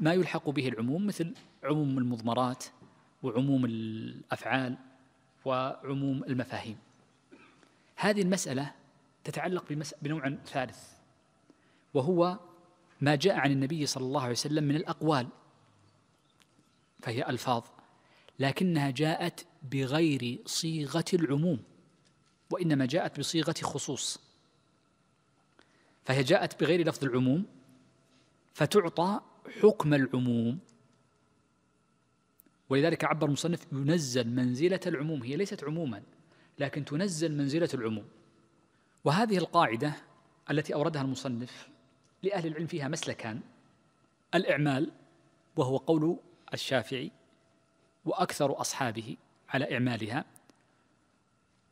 ما يلحق به العموم مثل عموم المضمرات وعموم الأفعال وعموم المفاهيم هذه المسألة تتعلق بنوع ثالث وهو ما جاء عن النبي صلى الله عليه وسلم من الأقوال فهي ألفاظ لكنها جاءت بغير صيغة العموم وإنما جاءت بصيغة خصوص فهي جاءت بغير لفظ العموم فتعطى حكم العموم ولذلك عبر المصنف ينزل منزلة العموم هي ليست عموما لكن تنزل منزلة العموم وهذه القاعدة التي أوردها المصنف لأهل العلم فيها مسلكان الإعمال وهو قول الشافعي وأكثر أصحابه على إعمالها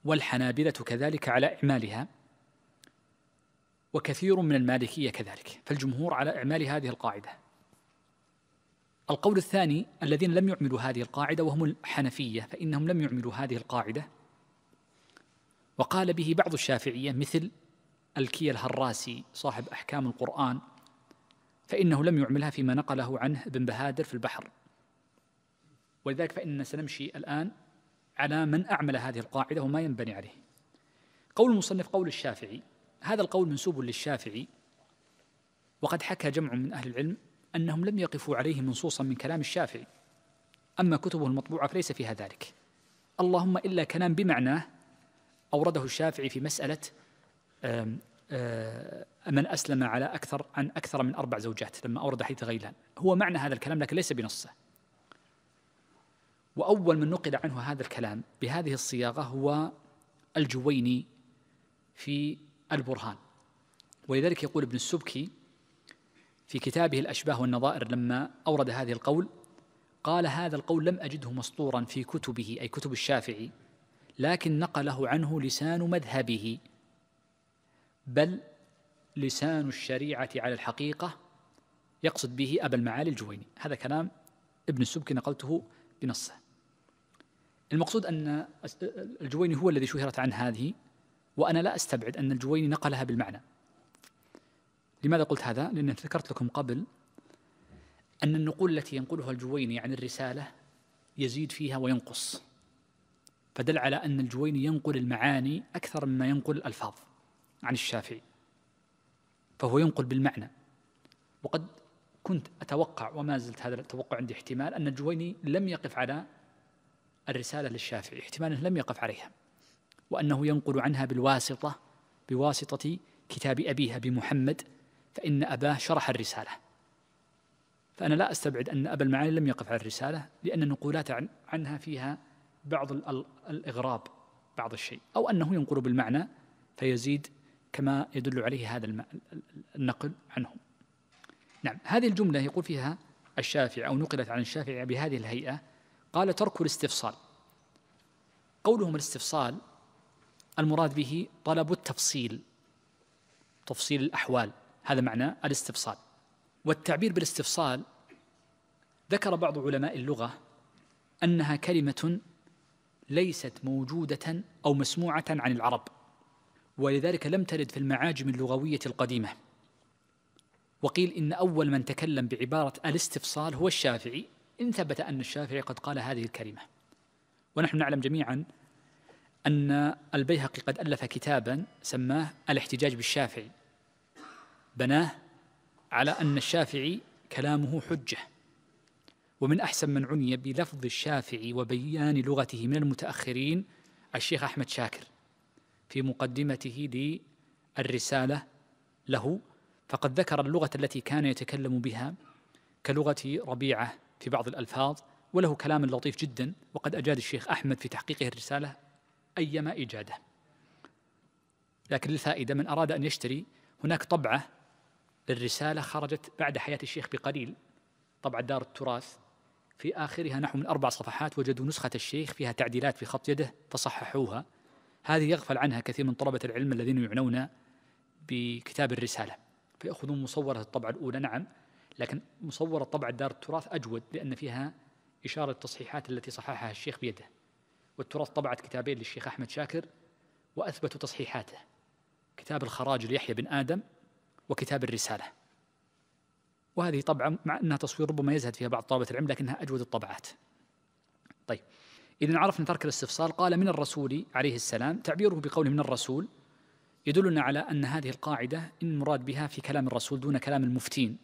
والحنابلة كذلك على إعمالها وكثير من المالكية كذلك فالجمهور على إعمال هذه القاعدة القول الثاني الذين لم يعملوا هذه القاعدة وهم الحنفية فإنهم لم يعملوا هذه القاعدة وقال به بعض الشافعية مثل الكي الهراسي صاحب أحكام القرآن فإنه لم يعملها فيما نقله عنه ابن بهادر في البحر ولذلك فإننا سنمشي الآن على من أعمل هذه القاعدة وما ينبني عليه قول المصنف قول الشافعي هذا القول منسوب للشافعي وقد حكى جمع من أهل العلم أنهم لم يقفوا عليه منصوصا من كلام الشافعي أما كتبه المطبوعة فليس فيها ذلك اللهم إلا كلام بمعناه أورده الشافعي في مسألة من أسلم على أكثر عن أكثر من أربع زوجات لما أورد حديث غيلان هو معنى هذا الكلام لكن ليس بنصه وأول من نقل عنه هذا الكلام بهذه الصياغة هو الجويني في البرهان ولذلك يقول ابن السبكي في كتابه الأشباه والنظائر لما أورد هذه القول قال هذا القول لم أجده مسطورا في كتبه أي كتب الشافعي لكن نقله عنه لسان مذهبه بل لسان الشريعة على الحقيقة يقصد به أبا المعالي الجويني هذا كلام ابن السبكي نقلته بنصه المقصود أن الجويني هو الذي شهرت عن هذه وأنا لا أستبعد أن الجويني نقلها بالمعنى لماذا قلت هذا؟ لأن ذكرت لكم قبل أن النقول التي ينقلها الجويني عن الرسالة يزيد فيها وينقص فدل على أن الجويني ينقل المعاني أكثر مما ينقل الألفاظ عن الشافعي فهو ينقل بالمعنى وقد كنت أتوقع وما زلت هذا التوقع عندي احتمال أن الجويني لم يقف على الرسالة للشافعي احتمال أنه لم يقف عليها وأنه ينقل عنها بالواسطة بواسطة كتاب أبيها بمحمد فإن أباه شرح الرسالة فأنا لا أستبعد أن أبا المعالي لم يقف على الرسالة لأن نقولات عن عنها فيها بعض الإغراب بعض الشيء أو أنه ينقل بالمعنى فيزيد كما يدل عليه هذا النقل عنهم نعم هذه الجملة يقول فيها الشافعي أو نقلت عن الشافعي بهذه الهيئة قال ترك الاستفصال قولهم الاستفصال المراد به طلب التفصيل تفصيل الأحوال هذا معنى الاستفصال والتعبير بالاستفصال ذكر بعض علماء اللغة أنها كلمة ليست موجودة أو مسموعة عن العرب ولذلك لم ترد في المعاجم اللغوية القديمة وقيل إن أول من تكلم بعبارة الاستفصال هو الشافعي إن ثبت أن الشافعي قد قال هذه الكلمة ونحن نعلم جميعا أن البيهقي قد ألف كتابا سماه الاحتجاج بالشافعي بناه على أن الشافعي كلامه حجة ومن أحسن من عني بلفظ الشافعي وبيان لغته من المتأخرين الشيخ أحمد شاكر في مقدمته للرسالة له فقد ذكر اللغة التي كان يتكلم بها كلغة ربيعة في بعض الألفاظ وله كلام لطيف جدا وقد أجاد الشيخ أحمد في تحقيقه الرسالة أيما إجادة لكن للفائدة من أراد أن يشتري هناك طبعة للرسالة خرجت بعد حياة الشيخ بقليل طبعة دار التراث في آخرها نحو من أربع صفحات وجدوا نسخة الشيخ فيها تعديلات في خط يده فصححوها هذه يغفل عنها كثير من طلبة العلم الذين يعنون بكتاب الرسالة فيأخذون مصورة الطبعة الأولى نعم لكن مصورة طبعة دار التراث أجود لأن فيها إشارة التصحيحات التي صححها الشيخ بيده والتراث طبعت كتابين للشيخ أحمد شاكر وأثبتوا تصحيحاته كتاب الخراج ليحيى بن آدم وكتاب الرسالة وهذه طبعة مع أنها تصوير ربما يزهد فيها بعض طلبة العلم لكنها أجود الطبعات طيب إذا عرفنا ترك الاستفسار قال من الرسول عليه السلام تعبيره بقوله من الرسول يدلنا على أن هذه القاعدة إن مراد بها في كلام الرسول دون كلام المفتين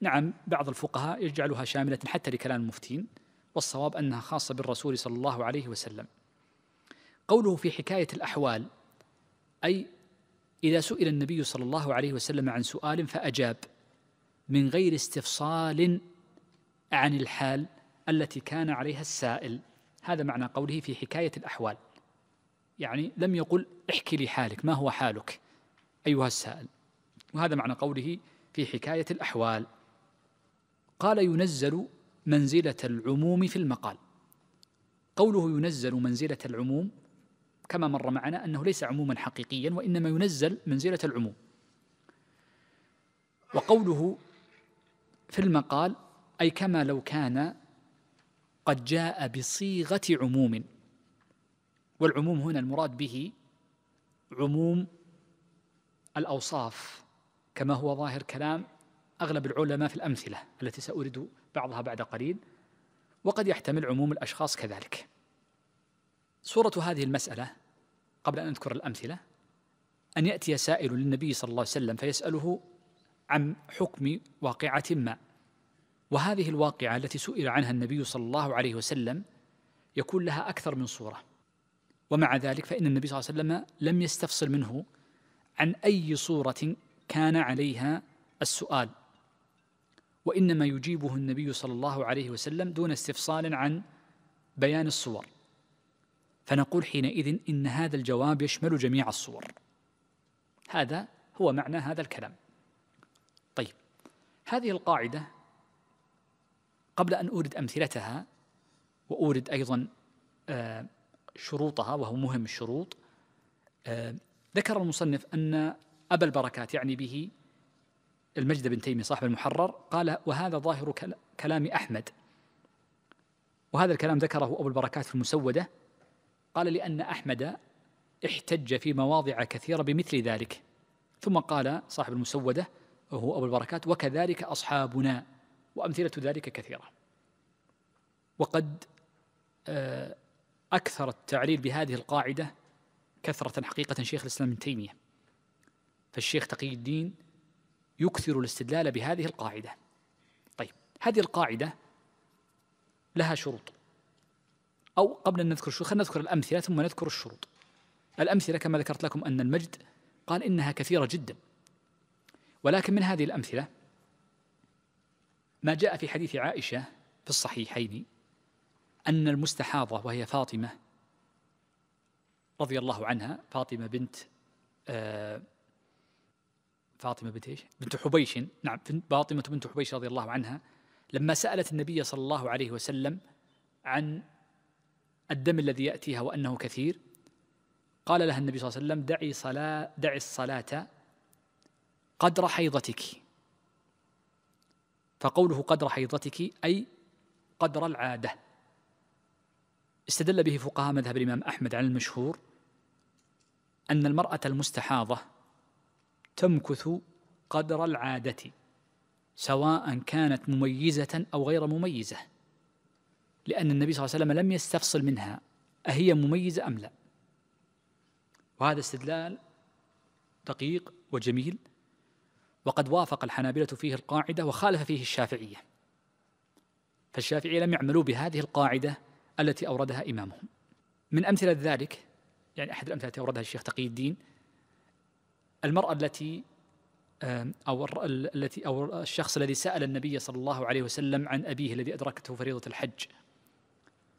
نعم بعض الفقهاء يجعلها شاملة حتى لكلام المفتين والصواب أنها خاصة بالرسول صلى الله عليه وسلم قوله في حكاية الأحوال أي إذا سئل النبي صلى الله عليه وسلم عن سؤال فأجاب من غير استفصال عن الحال التي كان عليها السائل هذا معنى قوله في حكاية الأحوال يعني لم يقل احكي لي حالك ما هو حالك أيها السائل وهذا معنى قوله في حكاية الأحوال قال ينزل منزلة العموم في المقال قوله ينزل منزلة العموم كما مر معنا أنه ليس عموما حقيقيا وإنما ينزل منزلة العموم وقوله في المقال أي كما لو كان قد جاء بصيغة عموم والعموم هنا المراد به عموم الأوصاف كما هو ظاهر كلام أغلب العلماء في الأمثلة التي سأورد بعضها بعد قليل وقد يحتمل عموم الأشخاص كذلك صورة هذه المسألة قبل أن أذكر الأمثلة أن يأتي سائل للنبي صلى الله عليه وسلم فيسأله عن حكم واقعة ما وهذه الواقعة التي سئل عنها النبي صلى الله عليه وسلم يكون لها أكثر من صورة ومع ذلك فإن النبي صلى الله عليه وسلم لم يستفصل منه عن أي صورة كان عليها السؤال وإنما يجيبه النبي صلى الله عليه وسلم دون استفصال عن بيان الصور فنقول حينئذ إن هذا الجواب يشمل جميع الصور هذا هو معنى هذا الكلام طيب هذه القاعدة قبل أن أورد أمثلتها وأورد أيضا آه شروطها وهو مهم الشروط آه، ذكر المصنف أن أبا البركات يعني به المجد بن تيمية صاحب المحرر قال وهذا ظاهر كلام أحمد وهذا الكلام ذكره أبو البركات في المسودة قال لأن أحمد احتج في مواضع كثيرة بمثل ذلك ثم قال صاحب المسودة وهو أبو البركات وكذلك أصحابنا وأمثلة ذلك كثيرة وقد آه أكثر التعليل بهذه القاعدة كثرة حقيقة شيخ الإسلام ابن تيمية فالشيخ تقي الدين يكثر الاستدلال بهذه القاعدة طيب هذه القاعدة لها شروط أو قبل أن نذكر الشروط خلينا نذكر الأمثلة ثم نذكر الشروط الأمثلة كما ذكرت لكم أن المجد قال إنها كثيرة جدا ولكن من هذه الأمثلة ما جاء في حديث عائشة في الصحيحين أن المستحاضة وهي فاطمة رضي الله عنها فاطمة بنت آه، فاطمة بنت ايش؟ بنت حبيش نعم فاطمة بنت حبيش رضي الله عنها لما سألت النبي صلى الله عليه وسلم عن الدم الذي يأتيها وأنه كثير قال لها النبي صلى الله عليه وسلم دعي صلاة دعي الصلاة قدر حيضتك فقوله قدر حيضتك أي قدر العادة استدل به فقهاء مذهب الإمام أحمد على المشهور أن المرأة المستحاضة تمكث قدر العادة سواء كانت مميزة أو غير مميزة لأن النبي صلى الله عليه وسلم لم يستفصل منها أهي مميزة أم لا وهذا استدلال دقيق وجميل وقد وافق الحنابلة فيه القاعدة وخالف فيه الشافعية فالشافعية لم يعملوا بهذه القاعدة التي أوردها إمامهم من أمثلة ذلك يعني أحد الأمثلة التي أوردها الشيخ تقي الدين المرأة التي أو التي أو الشخص الذي سأل النبي صلى الله عليه وسلم عن أبيه الذي أدركته فريضة الحج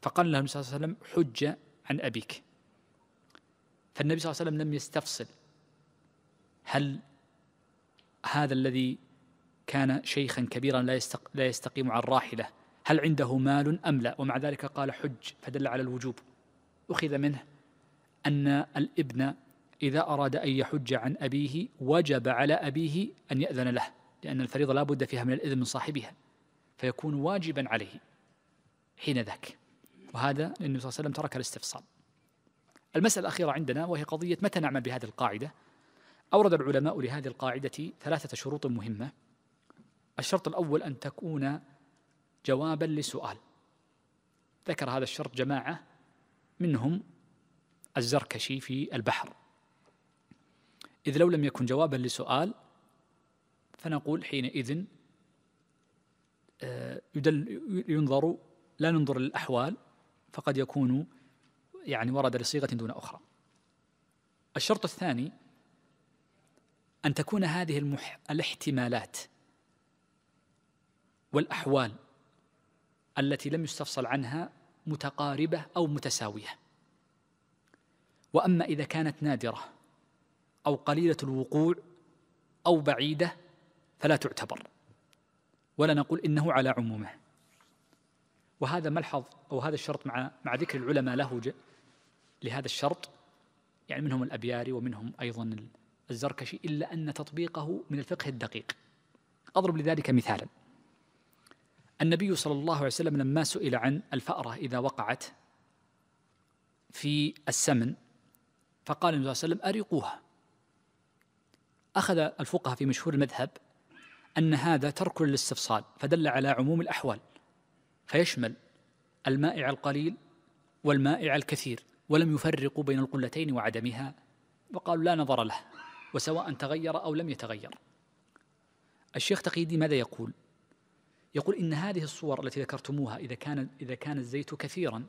فقال له النبي صلى الله عليه وسلم حج عن أبيك فالنبي صلى الله عليه وسلم لم يستفصل هل هذا الذي كان شيخا كبيرا لا, يستقيم على الراحله هل عنده مال أم لا ومع ذلك قال حج فدل على الوجوب أخذ منه أن الابن إذا أراد أن يحج عن أبيه وجب على أبيه أن يأذن له لأن الفريضة لا بد فيها من الإذن من صاحبها فيكون واجبا عليه حين ذاك وهذا النبي صلى الله عليه وسلم ترك الاستفصال المسألة الأخيرة عندنا وهي قضية متى نعمل بهذه القاعدة أورد العلماء لهذه القاعدة ثلاثة شروط مهمة الشرط الأول أن تكون جوابا لسؤال ذكر هذا الشرط جماعة منهم الزركشي في البحر إذ لو لم يكن جوابا لسؤال فنقول حينئذ آه، يدل ينظر لا ننظر للأحوال فقد يكون يعني ورد لصيغة دون أخرى الشرط الثاني أن تكون هذه المح... الاحتمالات والأحوال التي لم يستفصل عنها متقاربة أو متساوية وأما إذا كانت نادرة أو قليلة الوقوع أو بعيدة فلا تعتبر ولا نقول إنه على عمومه وهذا ملحظ أو هذا الشرط مع مع ذكر العلماء له لهذا الشرط يعني منهم الأبياري ومنهم أيضا الزركشي إلا أن تطبيقه من الفقه الدقيق أضرب لذلك مثالا النبي صلى الله عليه وسلم لما سئل عن الفأرة إذا وقعت في السمن فقال النبي صلى الله عليه وسلم أرقوها أخذ الفقهاء في مشهور المذهب أن هذا ترك للاستفصال فدل على عموم الأحوال فيشمل المائع القليل والمائع الكثير ولم يفرقوا بين القلتين وعدمها وقالوا لا نظر له وسواء تغير أو لم يتغير الشيخ تقيدي ماذا يقول يقول إن هذه الصور التي ذكرتموها إذا كان إذا كان الزيت كثيرا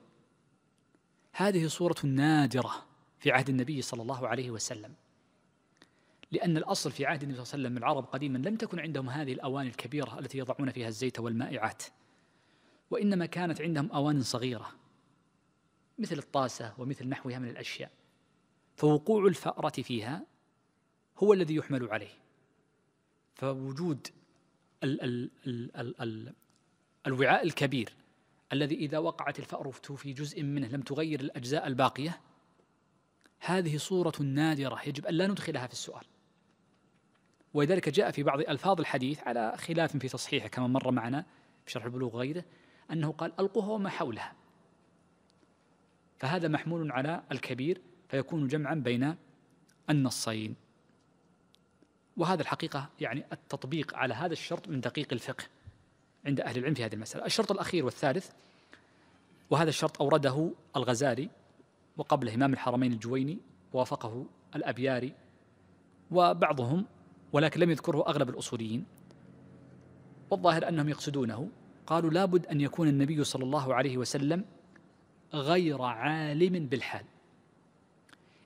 هذه صورة نادرة في عهد النبي صلى الله عليه وسلم لأن الأصل في عهد النبي صلى الله عليه وسلم العرب قديما لم تكن عندهم هذه الأواني الكبيرة التي يضعون فيها الزيت والمائعات وإنما كانت عندهم أوان صغيرة مثل الطاسة ومثل نحوها من الأشياء فوقوع الفأرة فيها هو الذي يحمل عليه فوجود ال ال ال الوعاء الكبير الذي إذا وقعت الفأر في جزء منه لم تغير الأجزاء الباقية هذه صورة نادرة يجب أن لا ندخلها في السؤال ولذلك جاء في بعض ألفاظ الحديث على خلاف في تصحيحه كما مر معنا في شرح البلوغ غيره أنه قال ألقوها وما حولها فهذا محمول على الكبير فيكون جمعا بين النصين وهذا الحقيقة يعني التطبيق على هذا الشرط من دقيق الفقه عند أهل العلم في هذه المسألة الشرط الأخير والثالث وهذا الشرط أورده الغزالي وقبله إمام الحرمين الجويني ووافقه الأبياري وبعضهم ولكن لم يذكره أغلب الأصوليين والظاهر أنهم يقصدونه قالوا لابد أن يكون النبي صلى الله عليه وسلم غير عالم بالحال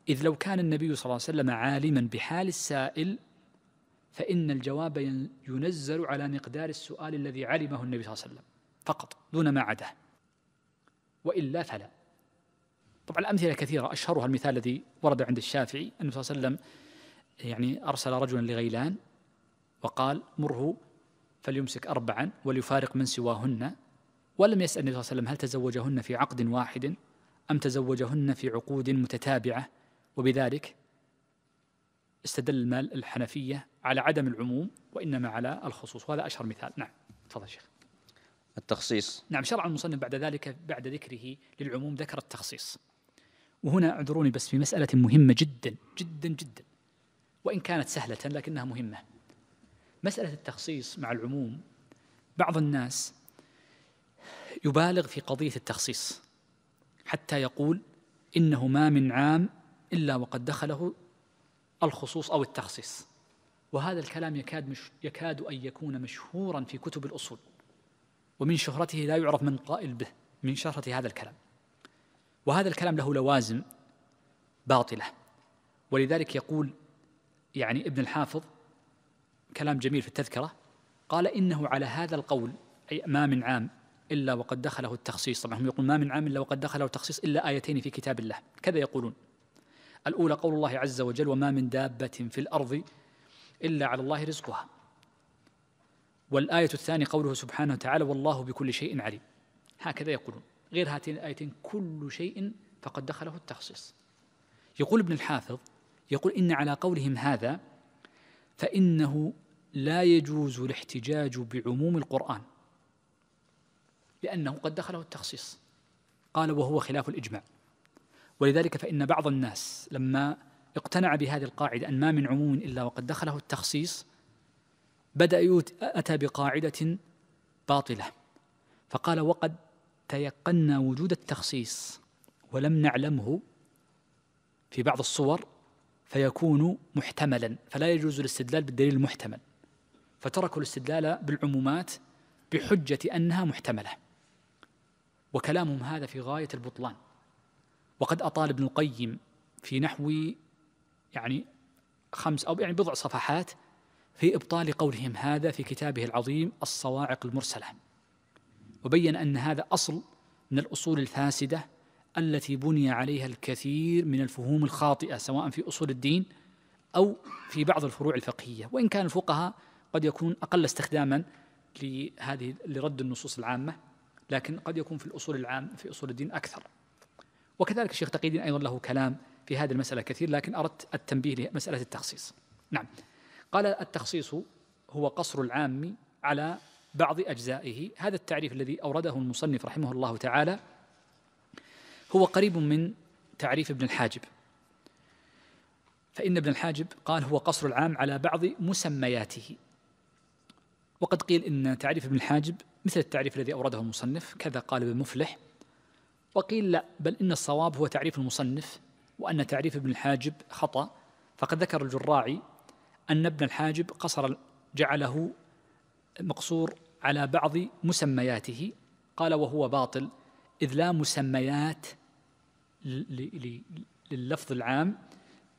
إذ لو كان النبي صلى الله عليه وسلم عالما بحال السائل فإن الجواب ينزل على مقدار السؤال الذي علمه النبي صلى الله عليه وسلم فقط دون ما عداه وإلا فلا طبعا الأمثلة كثيرة أشهرها المثال الذي ورد عند الشافعي أن النبي صلى الله عليه وسلم يعني أرسل رجلا لغيلان وقال مره فليمسك أربعا وليفارق من سواهن ولم يسأل النبي صلى الله عليه وسلم هل تزوجهن في عقد واحد أم تزوجهن في عقود متتابعة وبذلك استدل المال الحنفية على عدم العموم وإنما على الخصوص وهذا أشهر مثال نعم تفضل شيخ التخصيص نعم شرع المصنف بعد ذلك بعد ذكره للعموم ذكر التخصيص وهنا اعذروني بس في مسألة مهمة جدا جدا جدا وإن كانت سهلة لكنها مهمة مسألة التخصيص مع العموم بعض الناس يبالغ في قضية التخصيص حتى يقول إنه ما من عام إلا وقد دخله الخصوص أو التخصيص وهذا الكلام يكاد مش يكاد ان يكون مشهورا في كتب الاصول ومن شهرته لا يعرف من قائل به من شهرة هذا الكلام وهذا الكلام له لوازم باطلة ولذلك يقول يعني ابن الحافظ كلام جميل في التذكرة قال إنه على هذا القول أي ما من عام إلا وقد دخله التخصيص طبعا هم يقول ما من عام إلا وقد دخله التخصيص إلا آيتين في كتاب الله كذا يقولون الأولى قول الله عز وجل وما من دابة في الأرض إلا على الله رزقها والآية الثانية قوله سبحانه وتعالى والله بكل شيء عليم هكذا يقولون غير هاتين الآيتين كل شيء فقد دخله التخصيص يقول ابن الحافظ يقول إن على قولهم هذا فإنه لا يجوز الاحتجاج بعموم القرآن لأنه قد دخله التخصيص قال وهو خلاف الإجماع ولذلك فإن بعض الناس لما اقتنع بهذه القاعدة أن ما من عموم إلا وقد دخله التخصيص بدأ أتى بقاعدة باطلة فقال وقد تيقنا وجود التخصيص ولم نعلمه في بعض الصور فيكون محتملا فلا يجوز الاستدلال بالدليل المحتمل فتركوا الاستدلال بالعمومات بحجة أنها محتملة وكلامهم هذا في غاية البطلان وقد أطال ابن القيم في نحو يعني خمس أو يعني بضع صفحات في إبطال قولهم هذا في كتابه العظيم الصواعق المرسلة وبين أن هذا أصل من الأصول الفاسدة التي بني عليها الكثير من الفهوم الخاطئة سواء في أصول الدين أو في بعض الفروع الفقهية وإن كان الفقهاء قد يكون أقل استخداما لهذه لرد النصوص العامة لكن قد يكون في الأصول العام في أصول الدين أكثر وكذلك الشيخ تقي أيضا له كلام في هذه المسألة كثير لكن أردت التنبيه لمسألة التخصيص نعم قال التخصيص هو قصر العام على بعض أجزائه هذا التعريف الذي أورده المصنف رحمه الله تعالى هو قريب من تعريف ابن الحاجب فإن ابن الحاجب قال هو قصر العام على بعض مسمياته وقد قيل إن تعريف ابن الحاجب مثل التعريف الذي أورده المصنف كذا قال ابن مفلح وقيل لا بل إن الصواب هو تعريف المصنف وأن تعريف ابن الحاجب خطأ فقد ذكر الجراعي أن ابن الحاجب قصر جعله مقصور على بعض مسمياته قال وهو باطل إذ لا مسميات لللفظ العام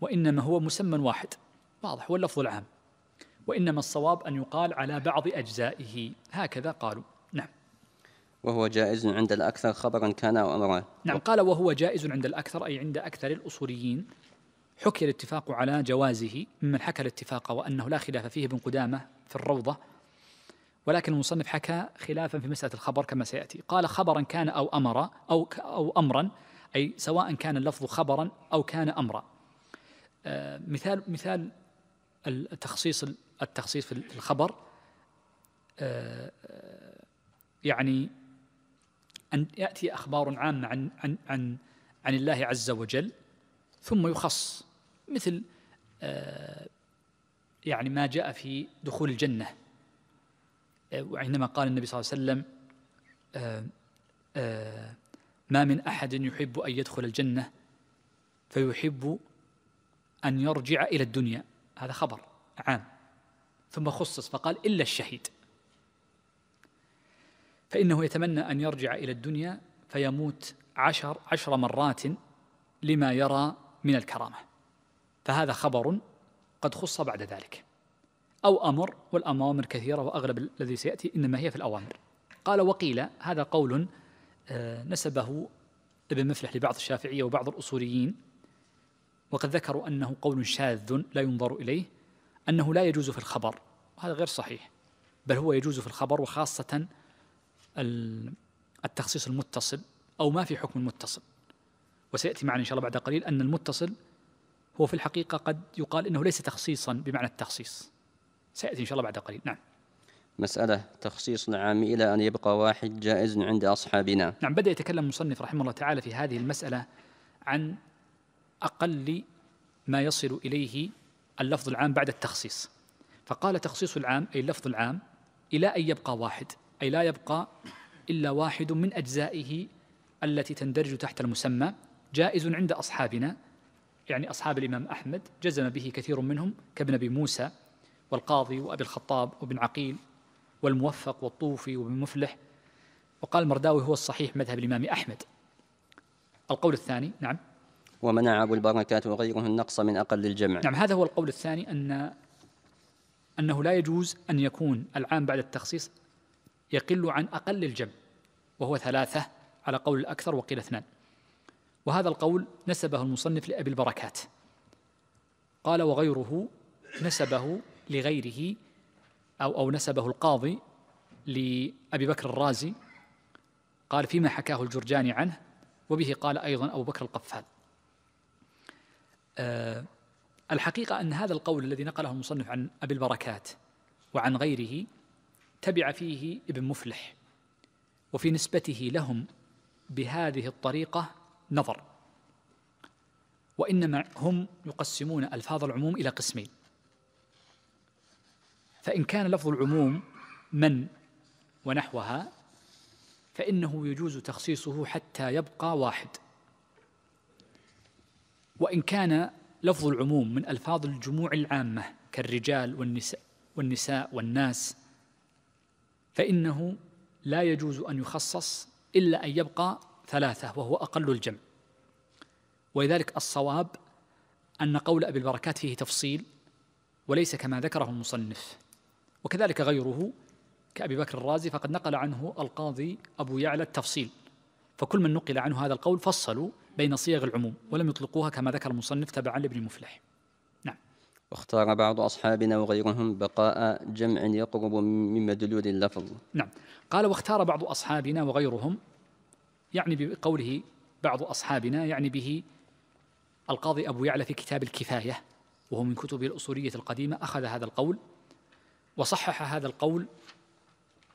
وإنما هو مسمى واحد واضح هو اللفظ العام وإنما الصواب أن يقال على بعض أجزائه هكذا قالوا وهو جائز عند الأكثر خبرا كان أو أمرا نعم قال وهو جائز عند الأكثر أي عند أكثر الأصوليين حكي الاتفاق على جوازه ممن حكى الاتفاق وأنه لا خلاف فيه ابن قدامة في الروضة ولكن المصنف حكى خلافا في مسألة الخبر كما سيأتي قال خبرا كان أو أمر أو, أو أمرا أي سواء كان اللفظ خبرا أو كان أمرا آه، مثال مثال التخصيص التخصيص في الخبر آه، يعني أن يأتي أخبار عامة عن, عن, عن, عن الله عز وجل ثم يخص مثل آه، يعني ما جاء في دخول الجنة آه، وعندما قال النبي صلى الله عليه وسلم آه، ما من أحد يحب أن يدخل الجنة فيحب أن يرجع إلى الدنيا هذا خبر عام ثم خصص فقال إلا الشهيد فإنه يتمنى أن يرجع إلى الدنيا فيموت عشر عشر مرات لما يرى من الكرامة فهذا خبر قد خص بعد ذلك أو أمر والأوامر كثيرة وأغلب الذي سيأتي إنما هي في الأوامر قال وقيل هذا قول آه، نسبه ابن مفلح لبعض الشافعية وبعض الأصوليين وقد ذكروا أنه قول شاذ لا ينظر إليه أنه لا يجوز في الخبر وهذا غير صحيح بل هو يجوز في الخبر وخاصة التخصيص المتصل أو ما في حكم المتصل وسيأتي معنا إن شاء الله بعد قليل أن المتصل هو في الحقيقة قد يقال أنه ليس تخصيصا بمعنى التخصيص سيأتي إن شاء الله بعد قليل نعم مسألة تخصيص العام إلى أن يبقى واحد جائز عند أصحابنا نعم بدأ يتكلم مصنف رحمه الله تعالى في هذه المسألة عن أقل ما يصل إليه اللفظ العام بعد التخصيص فقال تخصيص العام أي اللفظ العام إلى أن يبقى واحد أي لا يبقى إلا واحد من أجزائه التي تندرج تحت المسمى جائز عند أصحابنا يعني أصحاب الإمام أحمد جزم به كثير منهم كابن أبي موسى والقاضي وأبي الخطاب وابن عقيل والموفق والطوفي وابن مفلح وقال المرداوي هو الصحيح مذهب الإمام أحمد القول الثاني نعم ومنع أبو البركات وغيره النقص من أقل الجمع نعم هذا هو القول الثاني أن أنه لا يجوز أن يكون العام بعد التخصيص يقل عن أقل الجمع وهو ثلاثة على قول الأكثر وقيل اثنان وهذا القول نسبه المصنف لأبي البركات قال وغيره نسبه لغيره أو أو نسبه القاضي لأبي بكر الرازي قال فيما حكاه الجرجاني عنه وبه قال أيضا أبو بكر القفال أه الحقيقة أن هذا القول الذي نقله المصنف عن أبي البركات وعن غيره تبع فيه ابن مفلح وفي نسبته لهم بهذه الطريقة نظر وإنما هم يقسمون ألفاظ العموم إلى قسمين فإن كان لفظ العموم من ونحوها فإنه يجوز تخصيصه حتى يبقى واحد وإن كان لفظ العموم من ألفاظ الجموع العامة كالرجال والنساء والنساء والناس فإنه لا يجوز أن يخصص إلا أن يبقى ثلاثة وهو أقل الجمع ولذلك الصواب أن قول أبي البركات فيه تفصيل وليس كما ذكره المصنف وكذلك غيره كأبي بكر الرازي فقد نقل عنه القاضي أبو يعلى التفصيل فكل من نقل عنه هذا القول فصلوا بين صيغ العموم ولم يطلقوها كما ذكر المصنف تبعا لابن مفلح واختار بعض أصحابنا وغيرهم بقاء جمع يقرب من مدلول اللفظ نعم قال واختار بعض أصحابنا وغيرهم يعني بقوله بعض أصحابنا يعني به القاضي أبو يعلى في كتاب الكفاية وهو من كتبه الأصولية القديمة أخذ هذا القول وصحح هذا القول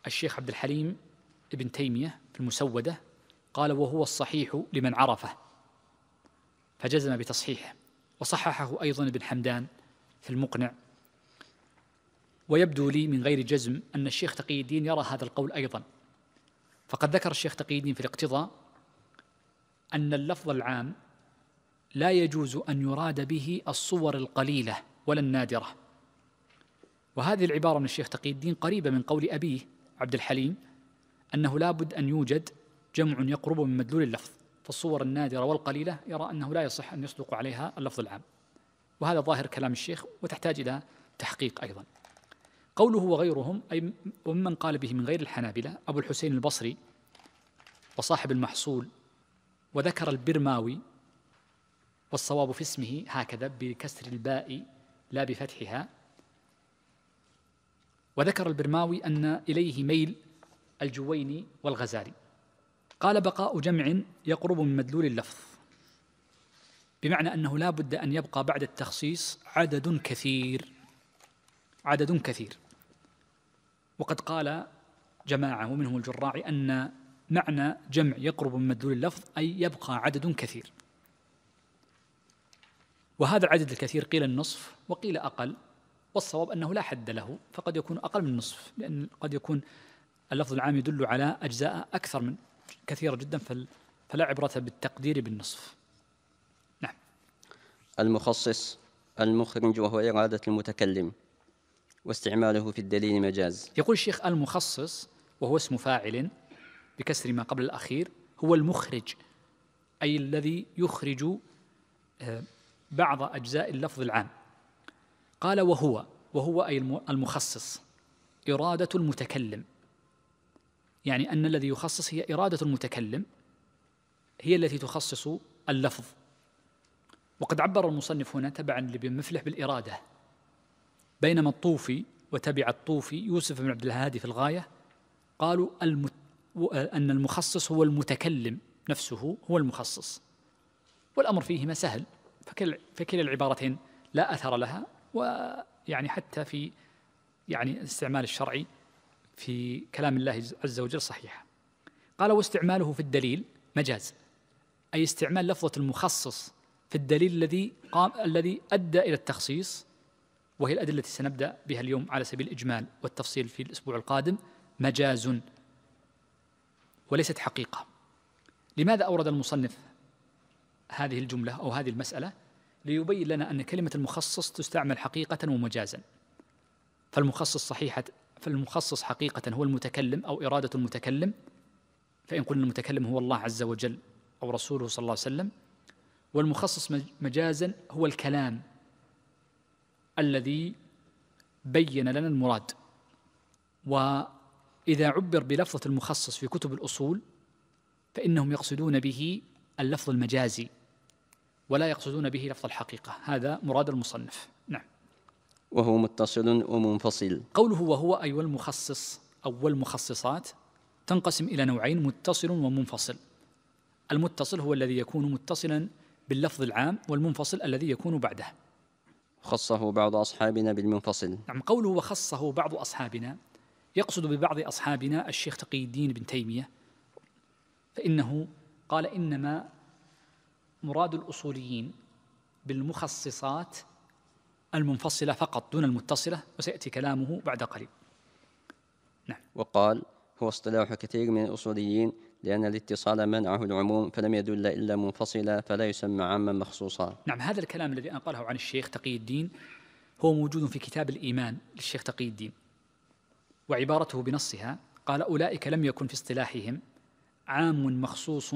الشيخ عبد الحليم ابن تيمية في المسودة قال وهو الصحيح لمن عرفه فجزم بتصحيحه وصححه أيضا ابن حمدان في المقنع ويبدو لي من غير جزم أن الشيخ تقي الدين يرى هذا القول أيضا فقد ذكر الشيخ تقي الدين في الاقتضاء أن اللفظ العام لا يجوز أن يراد به الصور القليلة ولا النادرة وهذه العبارة من الشيخ تقي الدين قريبة من قول أبيه عبد الحليم أنه لا بد أن يوجد جمع يقرب من مدلول اللفظ فالصور النادرة والقليلة يرى أنه لا يصح أن يصدق عليها اللفظ العام وهذا ظاهر كلام الشيخ وتحتاج إلى تحقيق أيضا قوله وغيرهم أي وممن قال به من غير الحنابلة أبو الحسين البصري وصاحب المحصول وذكر البرماوي والصواب في اسمه هكذا بكسر الباء لا بفتحها وذكر البرماوي أن إليه ميل الجويني والغزالي قال بقاء جمع يقرب من مدلول اللفظ بمعنى أنه لا بد أن يبقى بعد التخصيص عدد كثير عدد كثير وقد قال جماعة ومنهم الجراع أن معنى جمع يقرب من مدلول اللفظ أي يبقى عدد كثير وهذا العدد الكثير قيل النصف وقيل أقل والصواب أنه لا حد له فقد يكون أقل من النصف لأن قد يكون اللفظ العام يدل على أجزاء أكثر من كثيرة جدا فلا عبرة بالتقدير بالنصف المخصص المخرج وهو إرادة المتكلم واستعماله في الدليل مجاز يقول الشيخ المخصص وهو اسم فاعل بكسر ما قبل الأخير هو المخرج أي الذي يخرج آه، بعض أجزاء اللفظ العام قال وهو وهو أي المخصص إرادة المتكلم يعني أن الذي يخصص هي إرادة المتكلم هي التي تخصص اللفظ وقد عبر المصنف هنا تبعا لابن مفلح بالإرادة بينما الطوفي وتبع الطوفي يوسف بن عبد الهادي في الغاية قالوا المت... أن المخصص هو المتكلم نفسه هو المخصص والأمر فيهما سهل فكل... فكلا العبارتين لا أثر لها ويعني حتى في يعني الاستعمال الشرعي في كلام الله عز وجل صحيح قال واستعماله في الدليل مجاز أي استعمال لفظة المخصص في الدليل الذي قام الذي ادى الى التخصيص وهي الادله التي سنبدا بها اليوم على سبيل الاجمال والتفصيل في الاسبوع القادم مجاز وليست حقيقه لماذا اورد المصنف هذه الجمله او هذه المساله ليبين لنا ان كلمه المخصص تستعمل حقيقه ومجازا فالمخصص صحيحه فالمخصص حقيقه هو المتكلم او اراده المتكلم فان قلنا المتكلم هو الله عز وجل او رسوله صلى الله عليه وسلم والمخصص مجازا هو الكلام الذي بين لنا المراد وإذا عبر بلفظة المخصص في كتب الأصول فإنهم يقصدون به اللفظ المجازي ولا يقصدون به لفظ الحقيقة هذا مراد المصنف نعم وهو متصل ومنفصل قوله وهو أي أيوة والمخصص أو والمخصصات تنقسم إلى نوعين متصل ومنفصل المتصل هو الذي يكون متصلا باللفظ العام والمنفصل الذي يكون بعده خصه بعض أصحابنا بالمنفصل نعم قوله وخصه بعض أصحابنا يقصد ببعض أصحابنا الشيخ تقي الدين بن تيمية فإنه قال إنما مراد الأصوليين بالمخصصات المنفصلة فقط دون المتصلة وسيأتي كلامه بعد قليل نعم وقال هو اصطلاح كثير من الأصوليين لأن الاتصال منعه العموم فلم يدل إلا منفصلا فلا يسمى عاما مخصوصا نعم هذا الكلام الذي أنقله عن الشيخ تقي الدين هو موجود في كتاب الإيمان للشيخ تقي الدين وعبارته بنصها قال أولئك لم يكن في اصطلاحهم عام مخصوص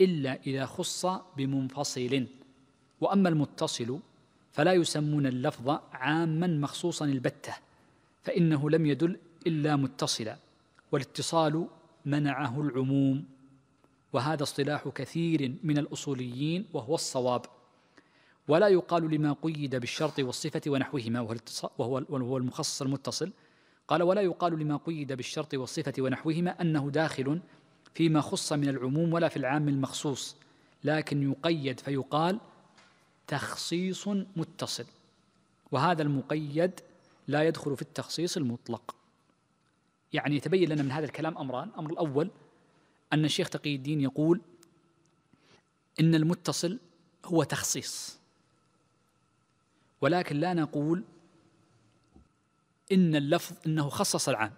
إلا إذا خص بمنفصل وأما المتصل فلا يسمون اللفظ عاما مخصوصا البتة فإنه لم يدل إلا متصلا والاتصال منعه العموم وهذا اصطلاح كثير من الاصوليين وهو الصواب ولا يقال لما قيد بالشرط والصفه ونحوهما وهو المخصص المتصل قال ولا يقال لما قيد بالشرط والصفه ونحوهما انه داخل فيما خص من العموم ولا في العام المخصوص لكن يقيد فيقال تخصيص متصل وهذا المقيد لا يدخل في التخصيص المطلق يعني يتبين لنا من هذا الكلام امران، الامر الاول ان الشيخ تقي الدين يقول ان المتصل هو تخصيص ولكن لا نقول ان اللفظ انه خصص العام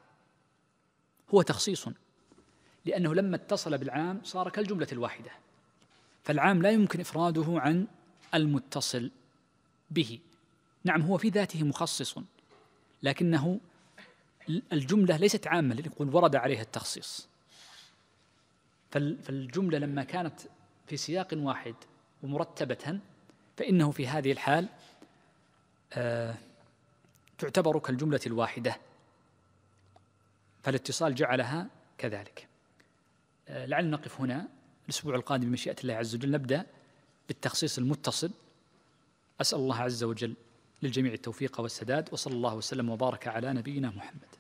هو تخصيص لانه لما اتصل بالعام صار كالجمله الواحده فالعام لا يمكن افراده عن المتصل به نعم هو في ذاته مخصص لكنه الجملة ليست عامة يقول ورد عليها التخصيص فالجملة لما كانت في سياق واحد ومرتبة فإنه في هذه الحال آه، تعتبر كالجملة الواحدة فالاتصال جعلها كذلك آه، لعلنا نقف هنا الأسبوع القادم بمشيئة الله عز وجل نبدأ بالتخصيص المتصل أسأل الله عز وجل للجميع التوفيق والسداد وصلى الله وسلم وبارك على نبينا محمد